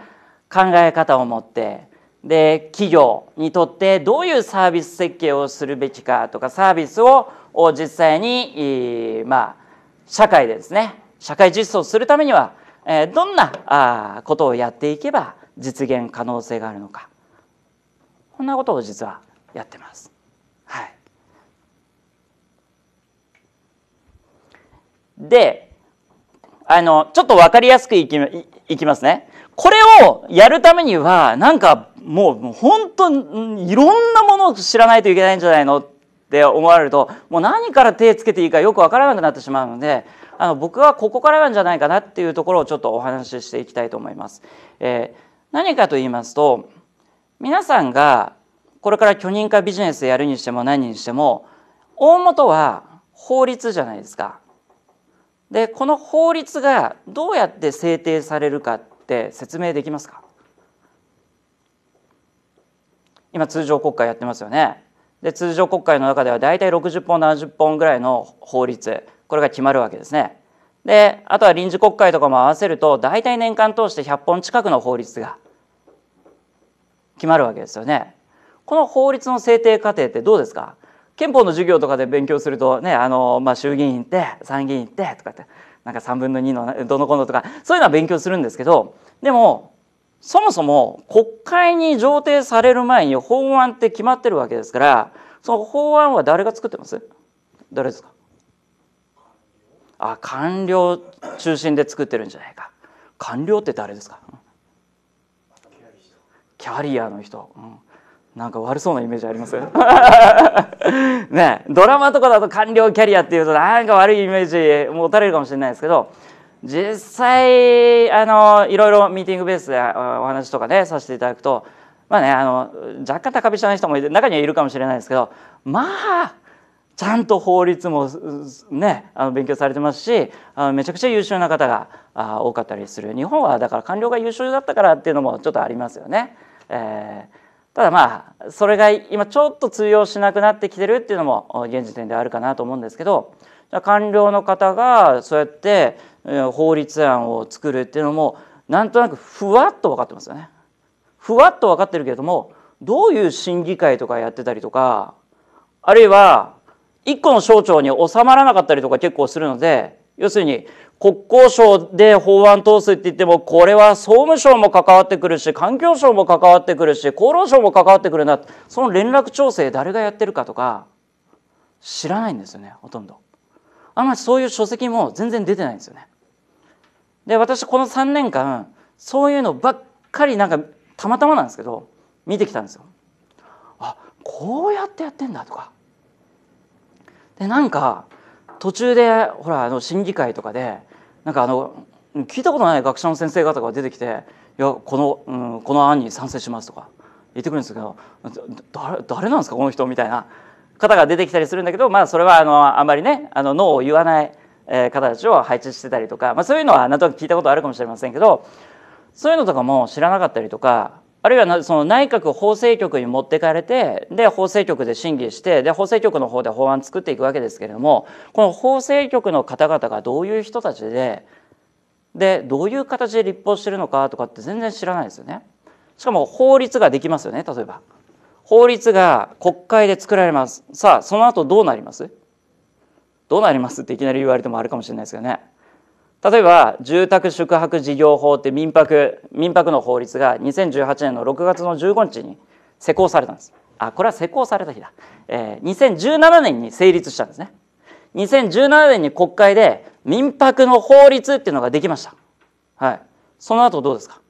考え方を持ってで企業にとってどういうサービス設計をするべきかとかサービスを実際に、まあ、社会でですね社会実装するためにはどんなことをやっていけば実現可能性があるのかこんなことを実はやってます。はい、であのちょっと分かりやすくいきいきますね。これをやるためにはなんかもう本当にいろんなものを知らないといけないんじゃないのって思われるともう何から手つけていいかよく分からなくなってしまうのであの僕はここからなんじゃないかなっていうところをちょっとお話ししていきたいと思います。えー、何かと言いますと皆さんがこれから許認可ビジネスやるにしても何にしても大元は法律じゃないですか。でこの法律がどうやって制定されるかって説明できますか今通常国会やってますよね。で通常国会の中では大体60本70本ぐらいの法律これが決まるわけですね。であとは臨時国会とかも合わせると大体年間通して100本近くの法律が決まるわけですよね。この法律の制定過程ってどうですか憲法の授業とかで勉強するとねあの、まあ、衆議院って参議院ってとかってなんか3分の2のどのこのとかそういうのは勉強するんですけどでもそもそも国会に上呈される前に法案って決まってるわけですからその法案は誰が作ってます誰ですかあ官僚中心で作ってるんじゃないか官僚って誰ですかキャリアの人、うん、なんか悪そうなイメージあります ねドラマとかだと官僚キャリアっていうとなんか悪いイメージ持たれるかもしれないですけど実際あのいろいろミーティングベースでお話とかねさせていただくとまあねあの若干高飛車な人も中にはいるかもしれないですけどまあちゃんと法律もねあの勉強されてますしあのめちゃくちゃ優秀な方が多かったりする日本はだから官僚が優秀だったからっていうのもちょっとありますよね。えー、ただまあそれが今ちょっと通用しなくなってきてるっていうのも現時点であるかなと思うんですけど官僚の方がそうやって法律案を作るっていうのもなんとなくふわっと分かってますよね。ふわっと分かってるけれどもどういう審議会とかやってたりとかあるいは一個の省庁に収まらなかったりとか結構するので要するに国交省で法案通すって言ってもこれは総務省も関わってくるし環境省も関わってくるし厚労省も関わってくるなその連絡調整誰がやってるかとか知らないんですよねほとんど。あんまりそういう書籍も全然出てないんですよね。で私この3年間そういうのばっかりなんかたまたまなんですけど見てきたんですよ。あこうやってやってんだとか。でなんか途中でほらあの審議会とかでなんかあの聞いたことない学者の先生方が出てきて「いやこの、うん、この案に賛成します」とか言ってくるんですけど誰誰なんですかこの人みたいな方が出てきたりするんだけど、まあ、それはあのあんまりねあのノーを言わない方たちを配置してたりとか、まあ、そういうのはなんとなく聞いたことあるかもしれませんけどそういうのとかも知らなかったりとかあるいはその内閣法制局に持ってかれて、で、法制局で審議して、で、法制局の方で法案作っていくわけですけれども、この法制局の方々がどういう人たちで、で、どういう形で立法してるのかとかって全然知らないですよね。しかも法律ができますよね、例えば。法律が国会で作られます。さあ、その後どうなりますどうなりますっていきなり言われてもあるかもしれないですけどね。例えば住宅宿泊事業法って民泊民泊の法律が2018年の6月の15日に施行されたんですあこれは施行された日だ、えー、2017年に成立したんですね2017年に国会で民泊の法律っていうのができましたはいその後どうですか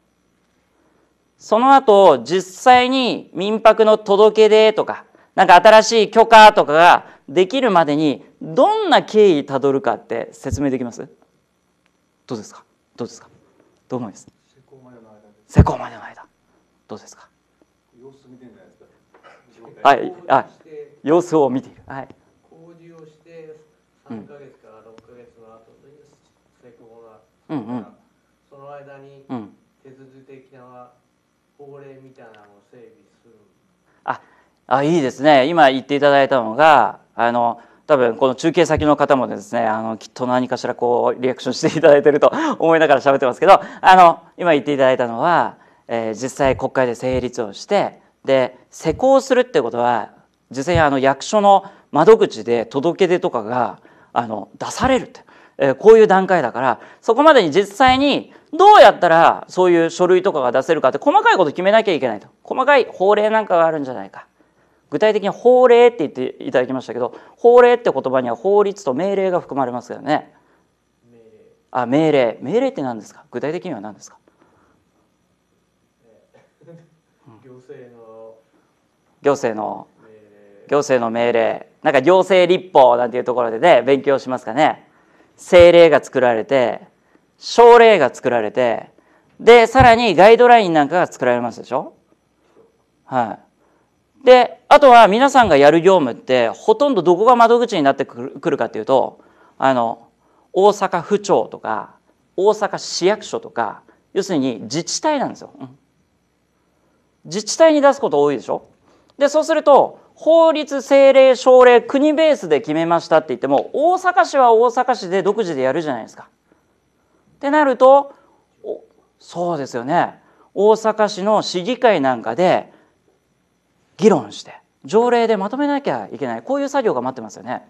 その後実際に民泊の届け出とかなんか新しい許可とかができるまでにどんな経緯たどるかって説明できますどうですかどうですかどう思います施工までの間施工までの間どうですか様子見てるんじゃはいはい様子を見ているはい工事をして3か月から6か月の後に施工がうんうんその間に手続き的な法令みたいなのを整備するああいいですね今言っていただいたのがあの多分この中継先の方もですねあのきっと何かしらこうリアクションしていただいてると 思いながら喋ってますけどあの今言っていただいたのは、えー、実際国会で成立をしてで施行するってことは実際あの役所の窓口で届け出とかがあの出されるって、えー、こういう段階だからそこまでに実際にどうやったらそういう書類とかが出せるかって細かいこと決めなきゃいけないと細かい法令なんかがあるんじゃないか具体的に法令って言っていただきましたけど法令って言葉には法律と命令が含まれますよね命令あ命令命令って何ですか具体的には何ですか、行政の行政の行政の命令なんか行政立法なんていうところでね勉強しますかね政令が作られて省令が作られてでさらにガイドラインなんかが作られますでしょはいで、あとは皆さんがやる業務って、ほとんどどこが窓口になってくるかっていうと、あの、大阪府庁とか、大阪市役所とか、要するに自治体なんですよ。自治体に出すこと多いでしょで、そうすると、法律、政令、省令、国ベースで決めましたって言っても、大阪市は大阪市で独自でやるじゃないですか。ってなると、そうですよね。大阪市の市議会なんかで、議論して条例でまとめなきゃいけないこういう作業が待ってますよね。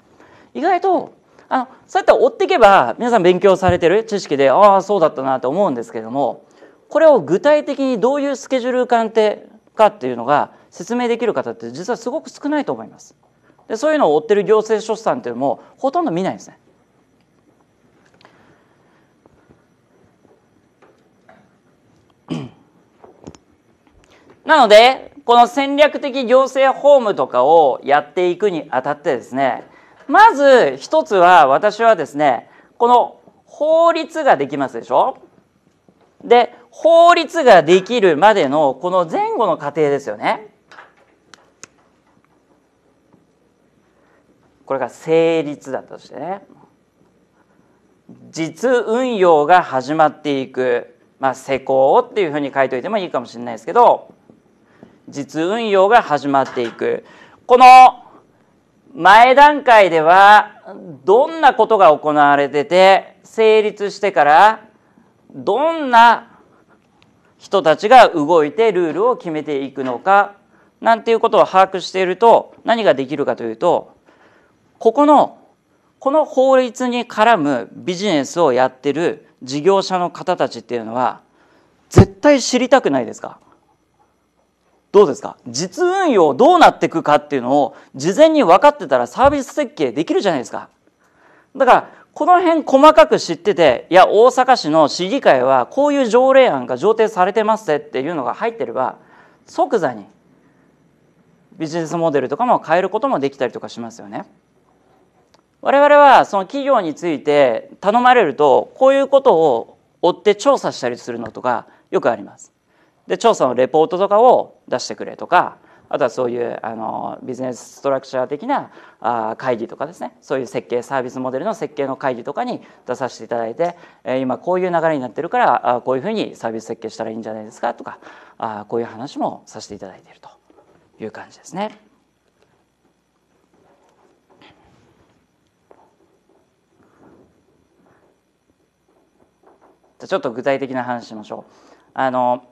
意外とあのそうやって追っていけば皆さん勉強されてる知識でああそうだったなと思うんですけれどもこれを具体的にどういうスケジュール感ってかっていうのが説明できる方って実はすごく少ないと思います。でそういうのを追ってる行政書士さんっていうのもほとんど見ないんですね。なのでこの戦略的行政法務とかをやっていくにあたってですね、まず一つは私はですね、この法律ができますでしょで、法律ができるまでのこの前後の過程ですよね。これが成立だとしてね。実運用が始まっていく、まあ、施行っていうふうに書いといてもいいかもしれないですけど、実運用が始まっていくこの前段階ではどんなことが行われてて成立してからどんな人たちが動いてルールを決めていくのかなんていうことを把握していると何ができるかというとここのこの法律に絡むビジネスをやってる事業者の方たちっていうのは絶対知りたくないですかどうですか実運用どうなっていくかっていうのを事前に分かってたらサービス設計できるじゃないですか。だからこの辺細かく知ってて、いや、大阪市の市議会はこういう条例案が上程されてますっていうのが入ってれば、即座にビジネスモデルとかも変えることもできたりとかしますよね。我々はその企業について頼まれると、こういうことを追って調査したりするのとかよくあります。で調査のレポートとかを出してくれとかあとはそういうあのビジネスストラクチャー的なあ会議とかですねそういう設計サービスモデルの設計の会議とかに出させていただいて、えー、今こういう流れになってるからあこういうふうにサービス設計したらいいんじゃないですかとかあこういう話もさせていただいているという感じですね。ちょっと具体的な話しましょう。あの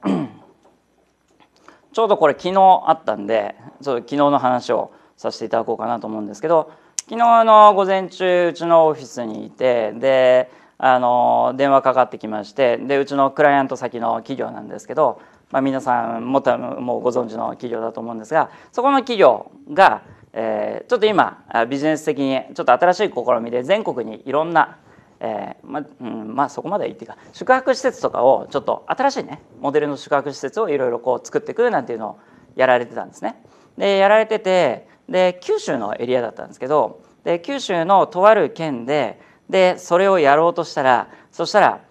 ちょうどこれ昨日あったんでちょっと昨日の話をさせていただこうかなと思うんですけど昨日の午前中うちのオフィスにいてであの電話かかってきましてでうちのクライアント先の企業なんですけど、まあ、皆さんももうご存知の企業だと思うんですがそこの企業が、えー、ちょっと今ビジネス的にちょっと新しい試みで全国にいろんなえーまうん、まあそこまではいいっていうか宿泊施設とかをちょっと新しいねモデルの宿泊施設をいろいろこう作っていくなんていうのをやられてたんですね。でやられててで九州のエリアだったんですけどで九州のとある県ででそれをやろうとしたらそしたら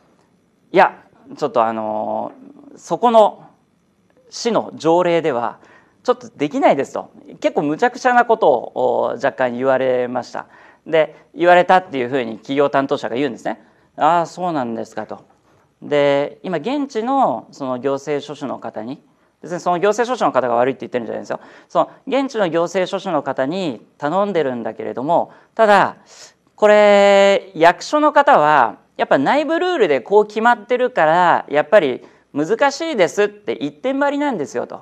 いやちょっとあのー、そこの市の条例ではちょっとできないですと結構むちゃくちゃなことを若干言われました。で言われたっていうふうに企業担当者が言うんですね。ああそうなんですかと。で今現地のその行政書士の方に別にその行政書士の方が悪いって言ってるんじゃないんですよ。その現地の行政書士の方に頼んでるんだけれどもただこれ役所の方はやっぱ内部ルールでこう決まってるからやっぱり難しいですって一点張りなんですよと。だ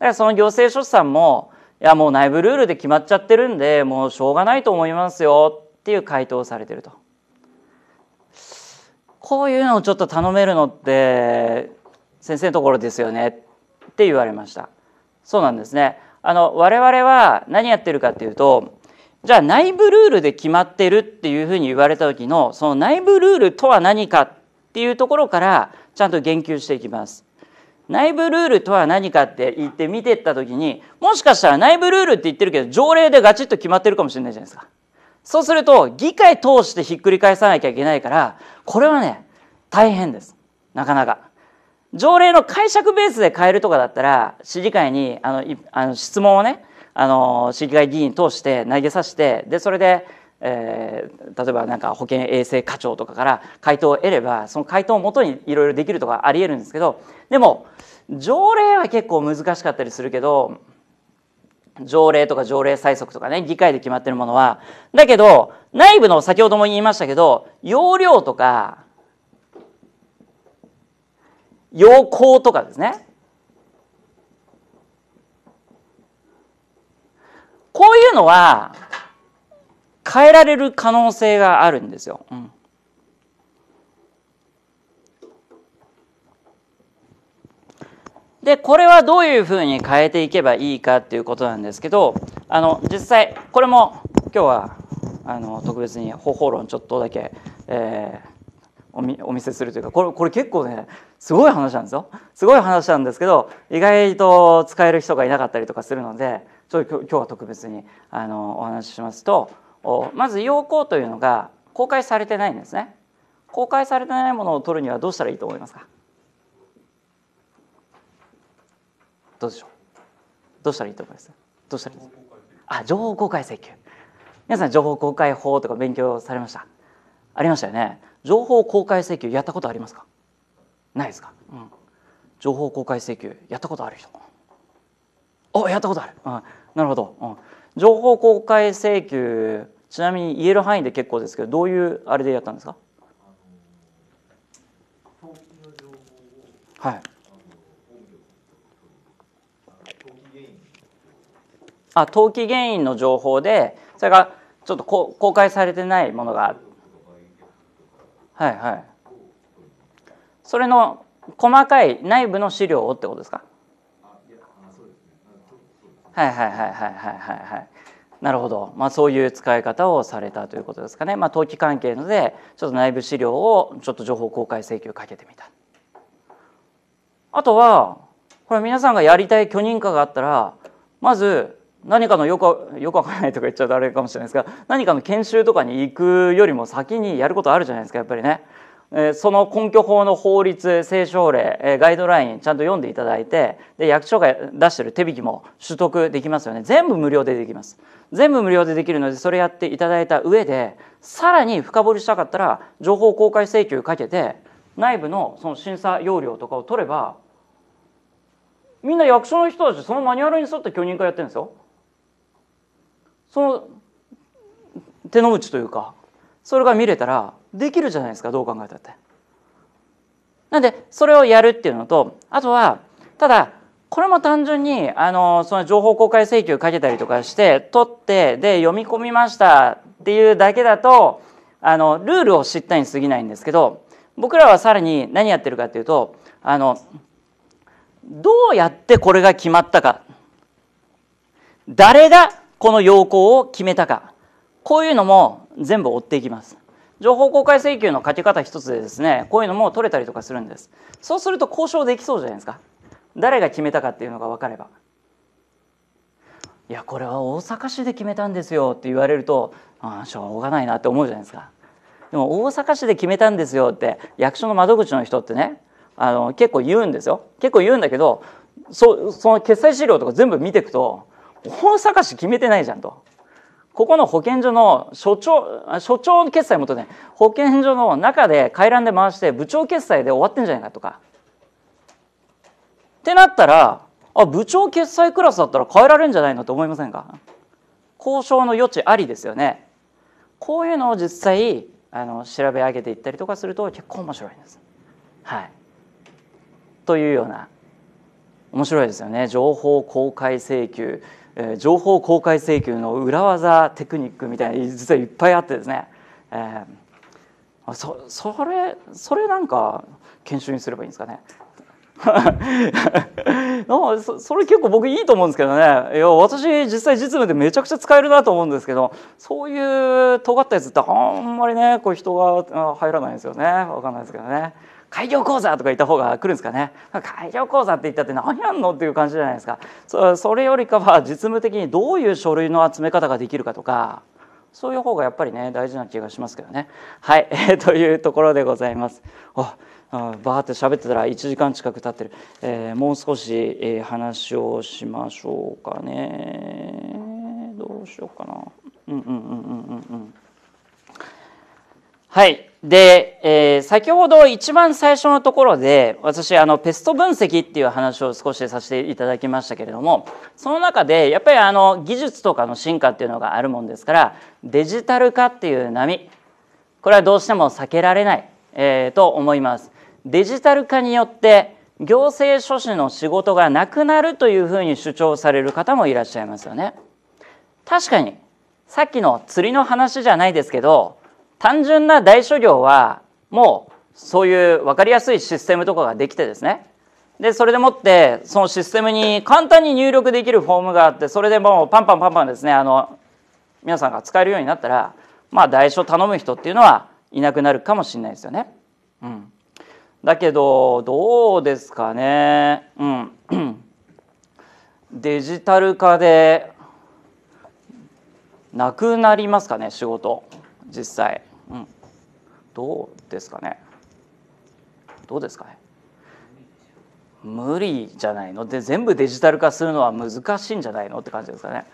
からその行政書士さんもいやもう内部ルールで決まっちゃってるんでもうしょうがないと思いますよっていう回答をされてるとこういうのをちょっと頼めるのって先生のところですよねって言われましたそうなんですねあの我々は何やってるかっていうとじゃあ内部ルールで決まってるっていうふうに言われた時のその内部ルールとは何かっていうところからちゃんと言及していきます内部ルールとは何かって言って見てった時にもしかしたら内部ルールって言ってるけど条例でガチッと決まってるかもしれないじゃないですか。そうすると議会通してひっくり返さなきゃいけないからこれはね大変ですなかなか。条例の解釈ベースで変えるとかだったら市議会にあのあの質問をねあの市議会議員通して投げさせてでそれでえー、例えばなんか保健衛生課長とかから回答を得ればその回答をもとにいろいろできるとかありえるんですけどでも条例は結構難しかったりするけど条例とか条例催促とかね議会で決まってるものはだけど内部の先ほども言いましたけど要領とか要項とかですねこういうのは変えられる可能性があるんですよ。うん、で、これはどういうふうに変えていけばいいかっていうことなんですけど、あの、実際、これも今日は、あの、特別に方法論ちょっとだけ、えー、お見お見せするというかこれこれ結構ねすごい話なんですよすごい話なんですけど意外と使える人がいなかったりとかするのでちょっと今日は特別にあのお話ししますとまず要項というのが公開されてないんですね公開されてないものを取るにはどうしたらいいと思いますかどうでしょうどうしたらいいと思いますどうしたらいいですあ情報公開請求皆さん情報公開法とか勉強されましたありましたよね情報公開請求やったことありますかないですか、うん、情報公開請求やったことある人おやったことある、うん、なるほど、うん情報公開請求ちなみに言える範囲で結構ですけどどういうあれでやったんですかはいあ登記原因の情報でそれがちょっと公開されてないものがはいはいそれの細かい内部の資料をってことですかはいはいはいはいはいはいはいなるほど、まあ、そういう使い方をされたということですかね、まあ、登記関係のでちょっと内部資料をちょっと情報公開請求かけてみたあとはこれ皆さんがやりたい許認可があったらまず何かのよくよくわからないとか言っちゃうとあれかもしれないですが何かの研修とかに行くよりも先にやることあるじゃないですかやっぱりね。その根拠法の法律政省令ガイドラインちゃんと読んでいただいてで役所が出してる手引きも取得できますよね全部無料でできます全部無料でできるのでそれやっていただいた上でさらに深掘りしたかったら情報公開請求かけて内部のその審査要領とかを取ればみんな役所の人たちそのマニュアルに沿って許認可やってるんですよ。その手の内というかそれが見れたらできるじゃないですかどう考えたって。なんでそれをやるっていうのとあとはただこれも単純にあのその情報公開請求かけたりとかして取ってで読み込みましたっていうだけだとあのルールを知ったに過ぎないんですけど僕らはさらに何やってるかっていうとあのどうやってこれが決まったか誰がこの要項を決めたかこういうのも全部追っていきます。情報公開請求のかけ方一つでですねこういうのも取れたりとかするんですそうすると交渉できそうじゃないですか誰が決めたかっていうのが分かればいやこれは大阪市で決めたんですよって言われるとあしょうがないなって思うじゃないですかでも大阪市で決めたんですよって役所の窓口の人ってねあの結構言うんですよ結構言うんだけどそその決済資料とか全部見ていくと大阪市決めてないじゃんとここの保健所の所長所長決済もとね保健所の中で回覧で回して部長決済で終わってんじゃないかとか。ってなったらあ部長決済クラスだったら変えられるんじゃないのと思いませんか交渉の余地ありですよね。こういうのを実際あの調べ上げていったりとかすると結構面白いんです。はい、というような面白いですよね情報公開請求え情報公開請求の裏技テクニックみたいな実はいっぱいあってですね、えー、そそれそれなんか研修にすればいいんですかね。そそれ結構僕いいと思うんですけどねいや私実際実務でめちゃくちゃ使えるなと思うんですけどそういう尖ったやつってあんまりねこう人が入らないんですよね分かんないですけどね。開業講座とか言った方が来るんですかね開業講座って言ったって何やんのっていう感じじゃないですかそれよりかは実務的にどういう書類の集め方ができるかとかそういう方がやっぱりね大事な気がしますけどねはい、え というところでございますあバーって喋ってたら1時間近く経ってる、えー、もう少し、え話をしましょうかねどうしようかなうんうんうんうんうんうんはいで、えー、先ほど一番最初のところで私あのペスト分析っていう話を少しさせていただきましたけれどもその中でやっぱりあの技術とかの進化っていうのがあるもんですからデジタル化っていう波これはどうしても避けられない、えー、と思います。デジタル化によって行政書士の仕事がなくなるというふうに主張される方もいらっしゃいますよね。確かにさっきの釣りの話じゃないですけど単純な大所業はもうそういう分かりやすいシステムとかができてですねでそれでもってそのシステムに簡単に入力できるフォームがあってそれでもうパンパンパンパンですねあの皆さんが使えるようになったらまあ代償頼む人っていうのはいなくなるかもしれないですよね。うん、だけどどうですかね、うん、デジタル化でなくなりますかね仕事実際。どうですかねどうですかね無理じゃないので全部デジタル化するのは難しいんじゃないのって感じですかね。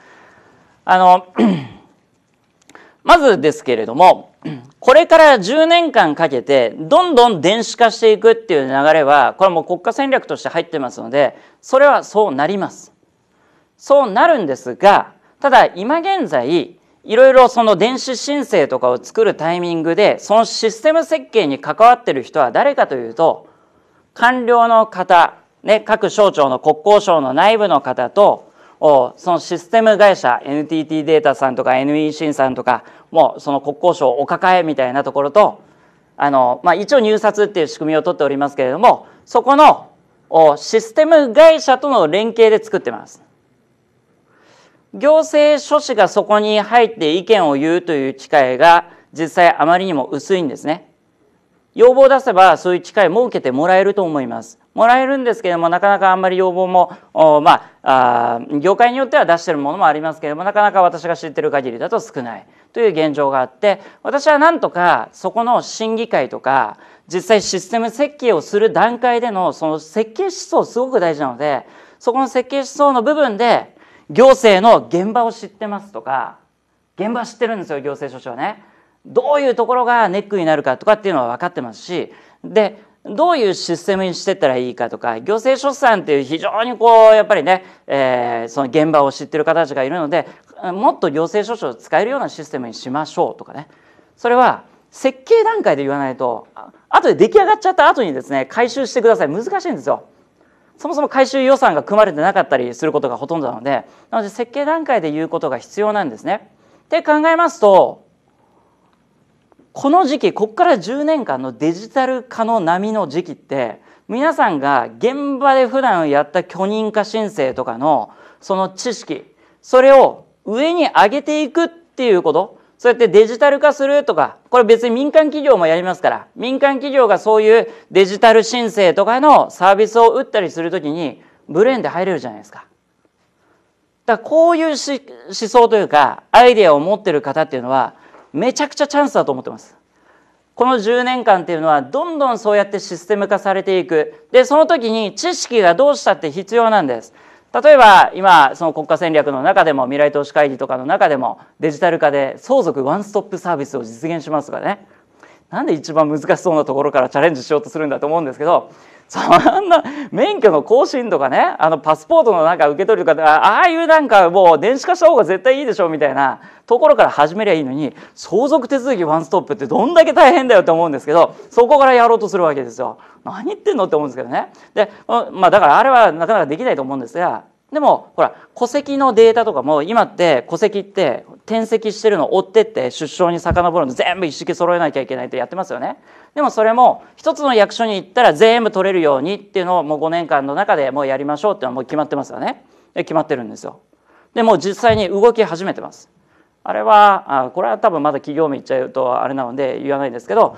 あのまずですけれどもこれから10年間かけてどんどん電子化していくっていう流れはこれはもう国家戦略として入ってますのでそれはそうなります。そうなるんですがただ今現在いろいろその電子申請とかを作るタイミングでそのシステム設計に関わってる人は誰かというと官僚の方、ね、各省庁の国交省の内部の方とそのシステム会社 NTT データさんとか NEC さんとかもうその国交省お抱えみたいなところとあの、まあ、一応入札っていう仕組みを取っておりますけれどもそこのシステム会社との連携で作ってます。行政書士がそこに入って意見を言うという機会が実際あまりにも薄いんですね。要望を出せばそういう機会も受けてもらえると思います。もらえるんですけれどもなかなかあんまり要望もまあ業界によっては出しているものもありますけれどもなかなか私が知っている限りだと少ないという現状があって私はなんとかそこの審議会とか実際システム設計をする段階でのその設計思想すごく大事なのでそこの設計思想の部分で行政の現場を知ってますとか現場知ってるんですよ行政書士はね。どういうところがネックになるかとかっていうのは分かってますしでどういうシステムにしてったらいいかとか行政書士さんっていう非常にこうやっぱりね、えー、その現場を知ってる方たちがいるのでもっと行政書士を使えるようなシステムにしましょうとかねそれは設計段階で言わないと後で出来上がっちゃった後にですね回収してください難しいんですよ。そもそも回収予算が組まれてなかったりすることがほとんどなのでなので設計段階で言うことが必要なんですね。って考えますとこの時期ここから10年間のデジタル化の波の時期って皆さんが現場で普段やった許認可申請とかのその知識それを上に上げていくっていうことそうやってデジタル化するとか、これ別に民間企業もやりますから、民間企業がそういうデジタル申請とかのサービスを打ったりするときに、ブレーンで入れるじゃないですか。だからこういう思想というか、アイデアを持ってる方っていうのは、めちゃくちゃチャンスだと思ってます。この10年間っていうのはどんどんそうやってシステム化されていく。で、その時に知識がどうしたって必要なんです。例えば今その国家戦略の中でも未来投資会議とかの中でもデジタル化で相続ワンストップサービスを実現しますがねなんで一番難しそうなところからチャレンジしようとするんだと思うんですけどそんな免許の更新とかねあのパスポートのなんか受け取りとかああいうなんかもう電子化した方が絶対いいでしょみたいなところから始めりゃいいのに相続手続きワンストップってどんだけ大変だよって思うんですけどそこからやろうとするわけですよ。何言ってんのって思うんですけどね。でまあ、だからあれはなかなかできないと思うんですがでもほら戸籍のデータとかも今って戸籍って転籍してるのを追ってって出生に遡るの全部一式揃えなきゃいけないってやってますよねでもそれも一つの役所に行ったら全部取れるようにっていうのをもう5年間の中でもうやりましょうっていうのはもう決まってますよね決まってるんですよでも実際に動き始めてますあれはこれは多分まだ企業名言っちゃうとあれなので言わないですけど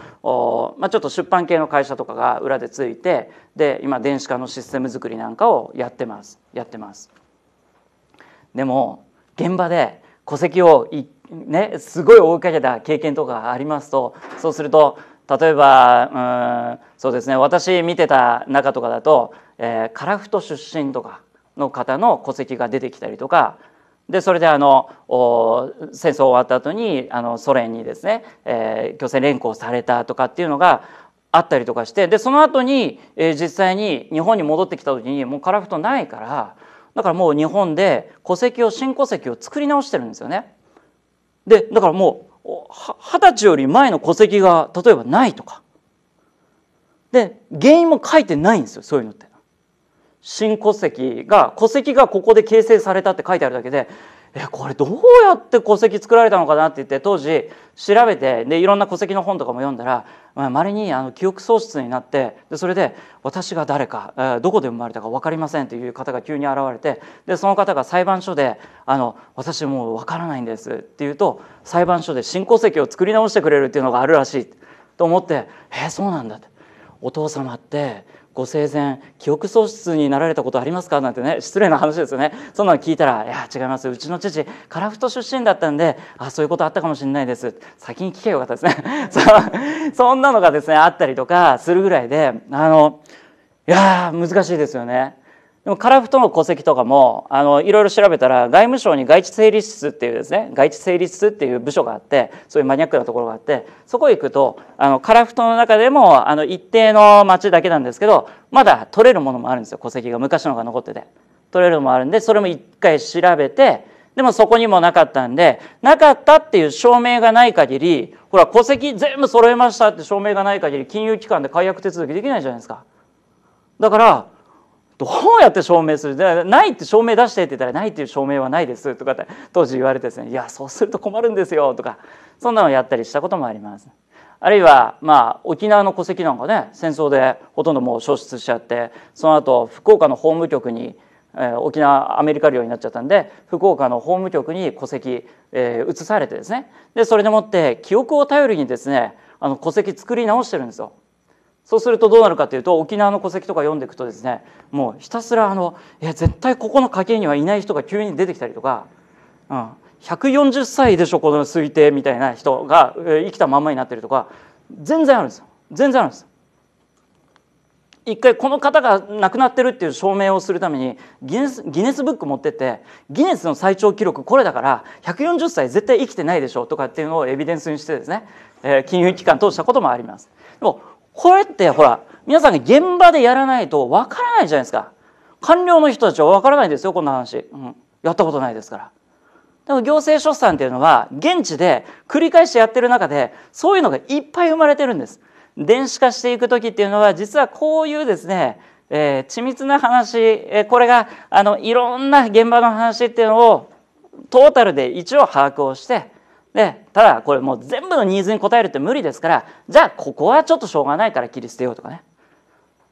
まあ、ちょっと出版系の会社とかが裏でついてで今電子化のシステム作りなんかをやってますやってます。でも現場で戸籍をね、すごい追いかけた経験とかありますとそうすると例えばうんそうですね私見てた中とかだと、えー、樺太出身とかの方の戸籍が出てきたりとかでそれであの戦争終わった後にあのソ連にですね、えー、強制連行されたとかっていうのがあったりとかしてでその後に、えー、実際に日本に戻ってきた時にもうカラフトないからだからもう日本で戸籍を新戸籍を作り直してるんですよね。でだからもう二十歳より前の戸籍が例えばないとかで原因も書いてないんですよそういうのって。新戸籍が戸籍がここで形成されたって書いてあるだけでえこれどうやって戸籍作られたのかなって言って当時調べてでいろんな戸籍の本とかも読んだらまれにあの記憶喪失になってでそれで私が誰か、えどこで生まれたか分かりませんという方が急に現れてでその方が裁判所であの「私もう分からないんです」って言うと裁判所で新戸籍を作り直してくれるっていうのがあるらしいと思って「えそうなんだ」って。お父様ってご生前記憶喪失になられたことありますかなんてね失礼な話ですよねそんなの聞いたら「いや違いますうちの父樺太出身だったんであそういうことあったかもしれないです」先に聞けばよかったですね そんなのがですねあったりとかするぐらいであのいや難しいですよねでも樺太の戸籍とかもあのいろいろ調べたら外務省に外地整理室っていうですね外地整理室っていう部署があってそういうマニアックなところがあってそこへ行くとあの樺太の中でもあの一定の町だけなんですけどまだ取れるものもあるんですよ戸籍が昔のが残ってて取れるのもあるんでそれも一回調べてでもそこにもなかったんで、なかったっていう証明がない限り、ほら、戸籍全部揃えましたって証明がない限り、金融機関で解約手続きできないじゃないですか。だから、どうやって証明するないって証明出してって言ったらないっていう証明はないですとかって当時言われてですねいやそうすると困るんですよとかそんなのをやったりしたこともあります。あるいは、まあ、沖縄の戸籍なんかね戦争でほとんどもう消失しちゃってその後福岡の法務局に、えー、沖縄アメリカ領になっちゃったんで福岡の法務局に戸籍、えー、移されてですねでそれでもって記憶を頼りにですねあの戸籍作り直してるんですよ。そうするとどうなるかというと沖縄の戸籍とか読んでいくとですねもうひたすらあのいや絶対ここの家系にはいない人が急に出てきたりとか、うん、140歳でしょこの推定みたいな人が生きたまんまになってるとか全然あるんですよ全然あるんです一回この方が亡くなってるっていう証明をするためにギネスギネスブック持ってってギネスの最長記録これだから140歳絶対生きてないでしょとかっていうのをエビデンスにしてですね、えー、金融機関通したこともあります。でもこれってほら皆さんが現場でやらないとわからないじゃないですか官僚の人たちはわからないですよこんな話、うん、やったことないですからでも行政書士さんっていうのは現地で繰り返しやってる中でそういうのがいっぱい生まれてるんです電子化していく時っていうのは実はこういうですねえー、緻密な話、えー、これがあのいろんな現場の話っていうのをトータルで一応把握をしてでただこれもう全部のニーズに応えるって無理ですからじゃあここはちょっとしょうがないから切り捨てようとかね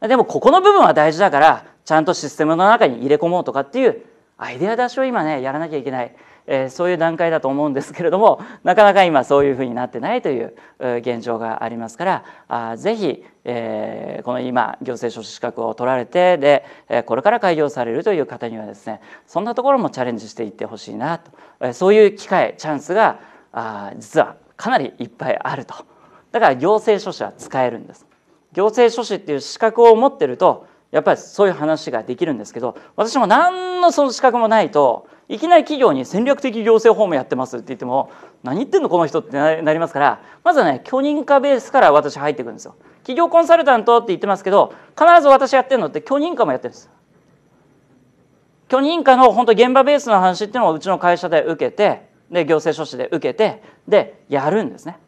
でもここの部分は大事だからちゃんとシステムの中に入れ込もうとかっていうアイデア出しを今ねやらなきゃいけない、えー、そういう段階だと思うんですけれどもなかなか今そういうふうになってないという現状がありますからあぜひ、えー、この今行政書士資格を取られてで、えこれから開業されるという方にはですねそんなところもチャレンジしていってほしいなと、えー、そういう機会チャンスがあ実はかなりいっぱいあるとだから行政書士は使えるんです行政書士っていう資格を持ってるとやっぱりそういう話ができるんですけど私も何のその資格もないといきなり企業に戦略的行政法務やってますって言っても何言ってんのこの人ってなりますからまずはね許認可ベースから私入っていくんですよ企業コンサルタントって言ってますけど必ず私やってるのって許認可もやってるんです許認可の本当現場ベースの話っていうのをうちの会社で受けてで行政書士で受けてでやるんですね。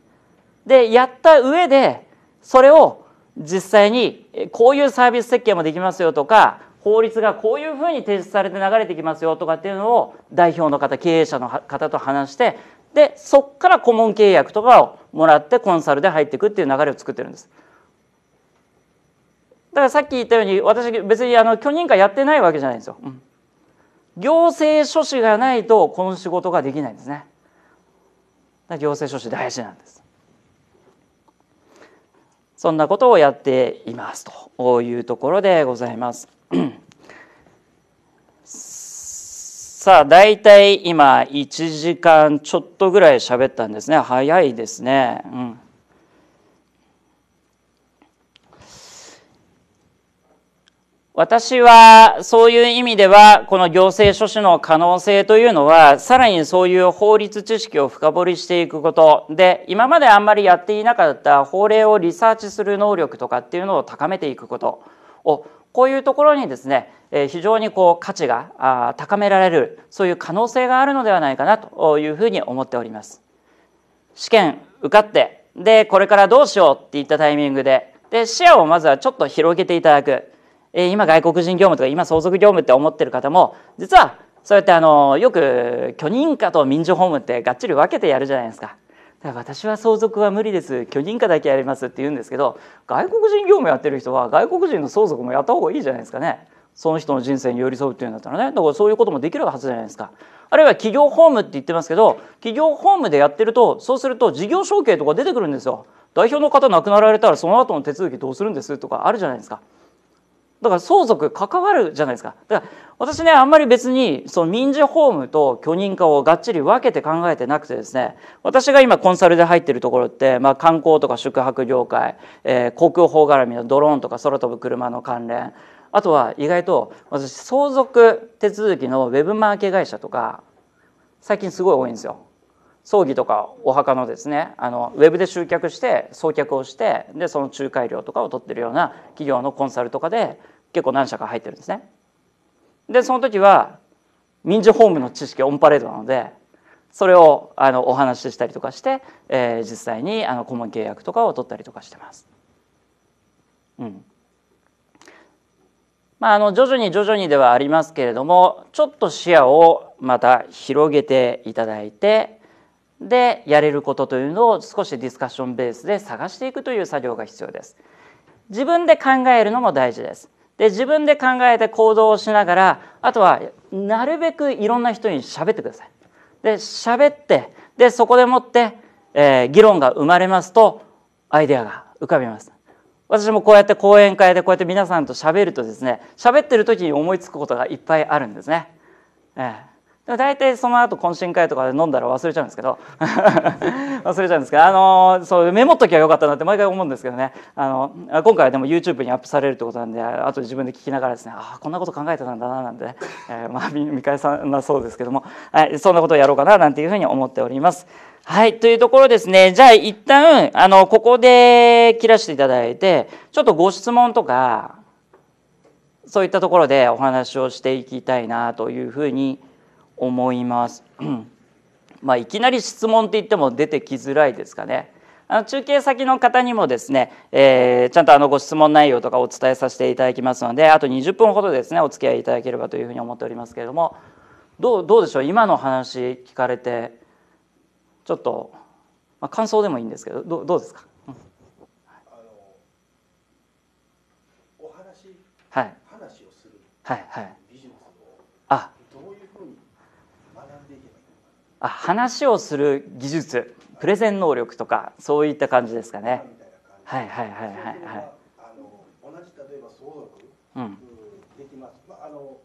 でやった上でそれを実際にこういうサービス設計もできますよとか法律がこういうふうに提出されて流れてきますよとかっていうのを代表の方経営者の方と話してでそっから顧問契約とかをもらってコンサルで入っていくっていう流れを作ってるんです。だからさっき言ったように私別にあの許認可やってないわけじゃないんですよ。うん行政書士がないとこの仕事ができないんですね。行政書士大事なんです。そんなことをやっていますというところでございます。さあ大体今1時間ちょっとぐらい喋ったんですね早いですね。うん私はそういう意味ではこの行政書士の可能性というのはさらにそういう法律知識を深掘りしていくことで今まであんまりやっていなかった法令をリサーチする能力とかっていうのを高めていくことをこういうところにですね非常にこう価値が高められるそういう可能性があるのではないかなというふうに思っております。試験受かってでこれからどうしようっていったタイミングでで視野をまずはちょっと広げていただく。今外国人業務とか今相続業務って思ってる方も実はそうやってあのよく許認可と民事法務ってがっちり分けてやるじゃないですか。だから私は相続は無理です許認可だけやりますって言うんですけど外国人業務やってる人は外国人の相続もやった方がいいじゃないですかね。その人の人生に寄り添うっていうんだったらねだからそういうこともできるはずじゃないですかあるいは企業法務って言ってますけど企業法務でやってるとそうすると事業承継とか出てくるんですよ代表の方亡くなられたらその後の手続きどうするんですとかあるじゃないですかだから相続関わるじゃないですか。だから私ね、あんまり別にその民事法務と許認可をがっちり分けて考えてなくてですね、私が今コンサルで入ってるところって、まあ観光とか宿泊業界、えー、航空法絡みのドローンとか空飛ぶ車の関連、あとは意外と私相続手続きのウェブマーケ会社とか最近すごい多いんですよ。葬儀とかお墓のですねあのウェブで集客して送客をしてでその仲介料とかを取ってるような企業のコンサルとかで結構何社か入ってるんですね。でその時は民事法務の知識オンパレードなのでそれをあのお話ししたりとかして、えー、実際にあの顧問契約とかを取ったりとかしてます。うんまあ、あの徐々に徐々にではありますけれどもちょっと視野をまた広げていただいてでやれることというのを少しディスカッションベースで探していくという作業が必要です。自分で考えるのも大事です。で自分で考えて行動をしながらあとはなるべくいろんな人に喋ってください。で喋ってでそこでもって、えー、議論が生まれますとアイデアが浮かびます。私もこうやって講演会でこうやって皆さんと喋るとですね喋ってる時に思いつくことがいっぱいあるんですね。えー、大体その後懇親会とかで飲んだら忘れちゃうんですけど 忘れちゃうんですけど、あのー、そうメモっときゃよかったなって毎回思うんですけどねあの今回はでも YouTube にアップされるってことなんであと自分で聞きながらですねああこんなこと考えてたんだななんて、ね、えー、まあ、見返さなそうですけども、はい、そんなことをやろうかななんていうふうに思っております。はい。というところですね。じゃあ、一旦、あの、ここで切らしていただいて、ちょっとご質問とか、そういったところでお話をしていきたいなというふうに思います。まあ、いきなり質問って言っても出てきづらいですかね。あの中継先の方にもですね、えー、ちゃんとあのご質問内容とかお伝えさせていただきますのであと20分ほどですねお付き合いいただければというふうに思っておりますけれどもどうどうでしょう今の話聞かれてちょっと、まあ、感想でもいいんですけどどどうですか、うん、はい、はいはい話をする技術プレゼン能力とかそういった感じですかね。はいはいはいはいはい。あの同じ例えば相続、うん、できます。まああの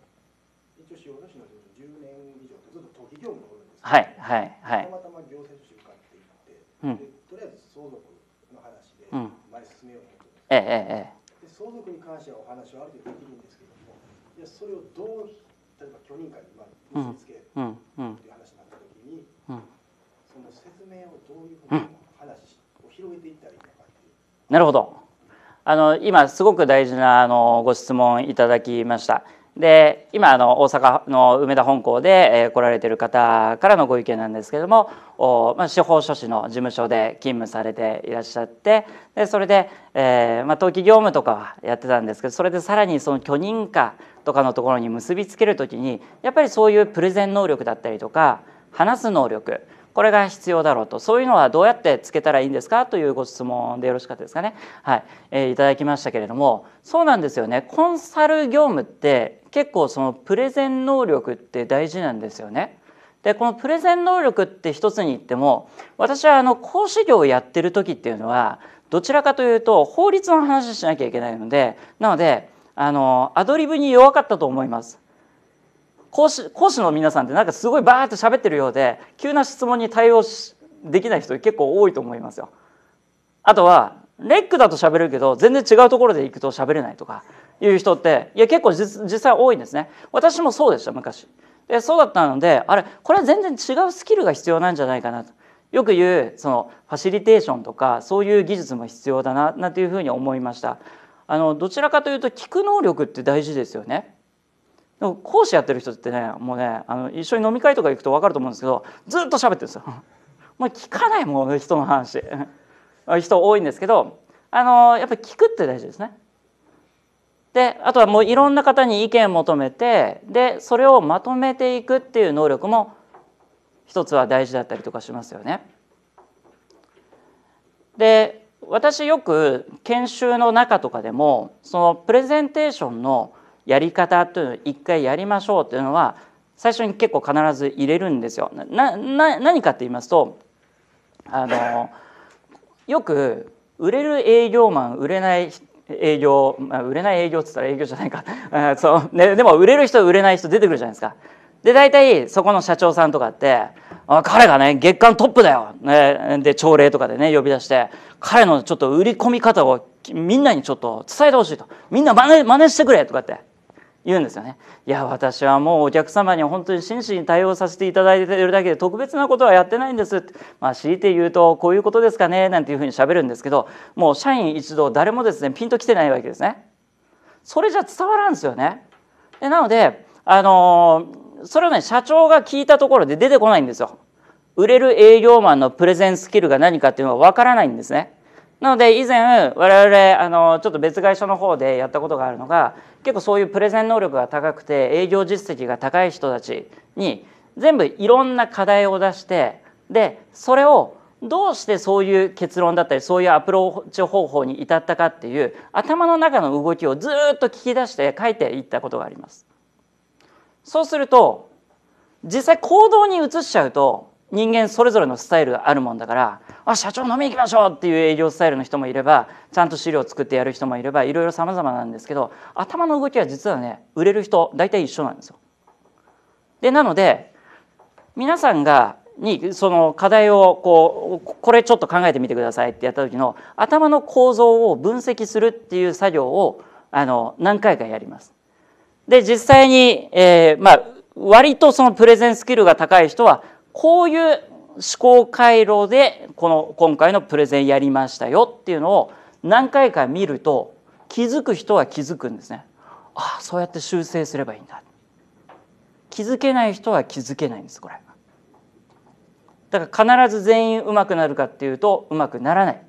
一応塩野市の10年以上ずっと登記業務をるんですけど、はいはいはい。たまたま行政書士っていって、うん、とりあえず相続の話で前進めようと思って、うん、ええええ。相続に関してはお話はある程度できるんですけども、いやそれをどう例えば許認可に結びつけるっていううん、なるほどあの今すごく大事なあのご質問いただきましたで今あの大阪の梅田本校で来られてる方からのご意見なんですけれどもお、まあ、司法書士の事務所で勤務されていらっしゃってでそれで、えーまあ、登記業務とかはやってたんですけどそれでさらにその許認可とかのところに結びつけるときにやっぱりそういうプレゼン能力だったりとか話す能力これが必要だろうとそういうのはどうやってつけたらいいんですかというご質問でよろしかったですかね、はいえー、いただきましたけれどもそうなんですよねコンサル業務って結構そのプレゼン能力って大事なんですよね。でこのプレゼン能力って一つに言っても私はあの講師業をやってる時っていうのはどちらかというと法律の話しなきゃいけないのでなのであのアドリブに弱かったと思います。講師講師の皆さんってなんかすごいバーッと喋ってるようで急な質問に対応できない人結構多いと思いますよ。あとはレックだと喋るけど全然違うところで行くと喋れないとかいう人っていや結構実際多いんですね。私もそうでした昔。でそうだったのであれこれは全然違うスキルが必要なんじゃないかなと。よく言うそのファシリテーションとかそういう技術も必要だななんていうふうに思いました。あのどちらかというと聞く能力って大事ですよね。でも講師やってる人ってねもうねあの一緒に飲み会とか行くと分かると思うんですけどずっと喋ってるんですよ。もう聞かないもん人の話 人多いんですけどあのやっぱり聞くって大事ですね。であとはもういろんな方に意見求めてでそれをまとめていくっていう能力も一つは大事だったりとかしますよね。で私よく研修の中とかでもそのプレゼンテーションのやり方というのを一回やりましょうというのは最初に結構必ず入れるんですよ。なな何かって言いますとあのよく売れる営業マン売れない営業、まあ、売れない営業っつったら営業じゃないか そう、ね、でも売れる人売れない人出てくるじゃないですか。で大体そこの社長さんとかって彼がね月間トップだよ、ね、で朝礼とかでね呼び出して彼のちょっと売り込み方をみんなにちょっと伝えてほしいとみんな真似真似してくれとかって言うんですよね。いや私はもうお客様に本当に真摯に対応させていただいているだけで特別なことはやってないんですまあ、強いて言うとこういうことですかねなんていうふうにしゃべるんですけどもう社員一同誰もですねピンときてないわけですね。それじゃ伝わらんですよね。でなのであのそれはね社長が聞いたところで出てこないんですよ。売れる営業マンのプレゼンスキルが何かっていうのは分からないんですね。なので以前我々あのちょっと別会社の方でやったことがあるのが結構そういうプレゼン能力が高くて営業実績が高い人たちに全部いろんな課題を出してでそれをどうしてそういう結論だったりそういうアプローチ方法に至ったかっていう頭の中の動きをずっと聞き出して書いていったことがあります。そうすると実際行動に移しちゃうと人間それぞれのスタイルがあるもんだからあ社長飲み行きましょうっていう営業スタイルの人もいればちゃんと資料を作ってやる人もいればいろいろ様々なんですけど頭の動きは実はね売れる人大体一緒なんですよ。でなので皆さんがにその課題をこうこれちょっと考えてみてくださいってやった時の頭の構造を分析するっていう作業をあの何回かやります。で実際に、えー、まあ割とそのプレゼンスキルが高い人はこういう思考回路でこの今回のプレゼンやりましたよっていうのを何回か見ると気づく人は気づくんですね。ああそうやって修正すればいいんだ。気づけない人は気づけないんですこれ。だから必ず全員うまくなるかっていうとうまくならない、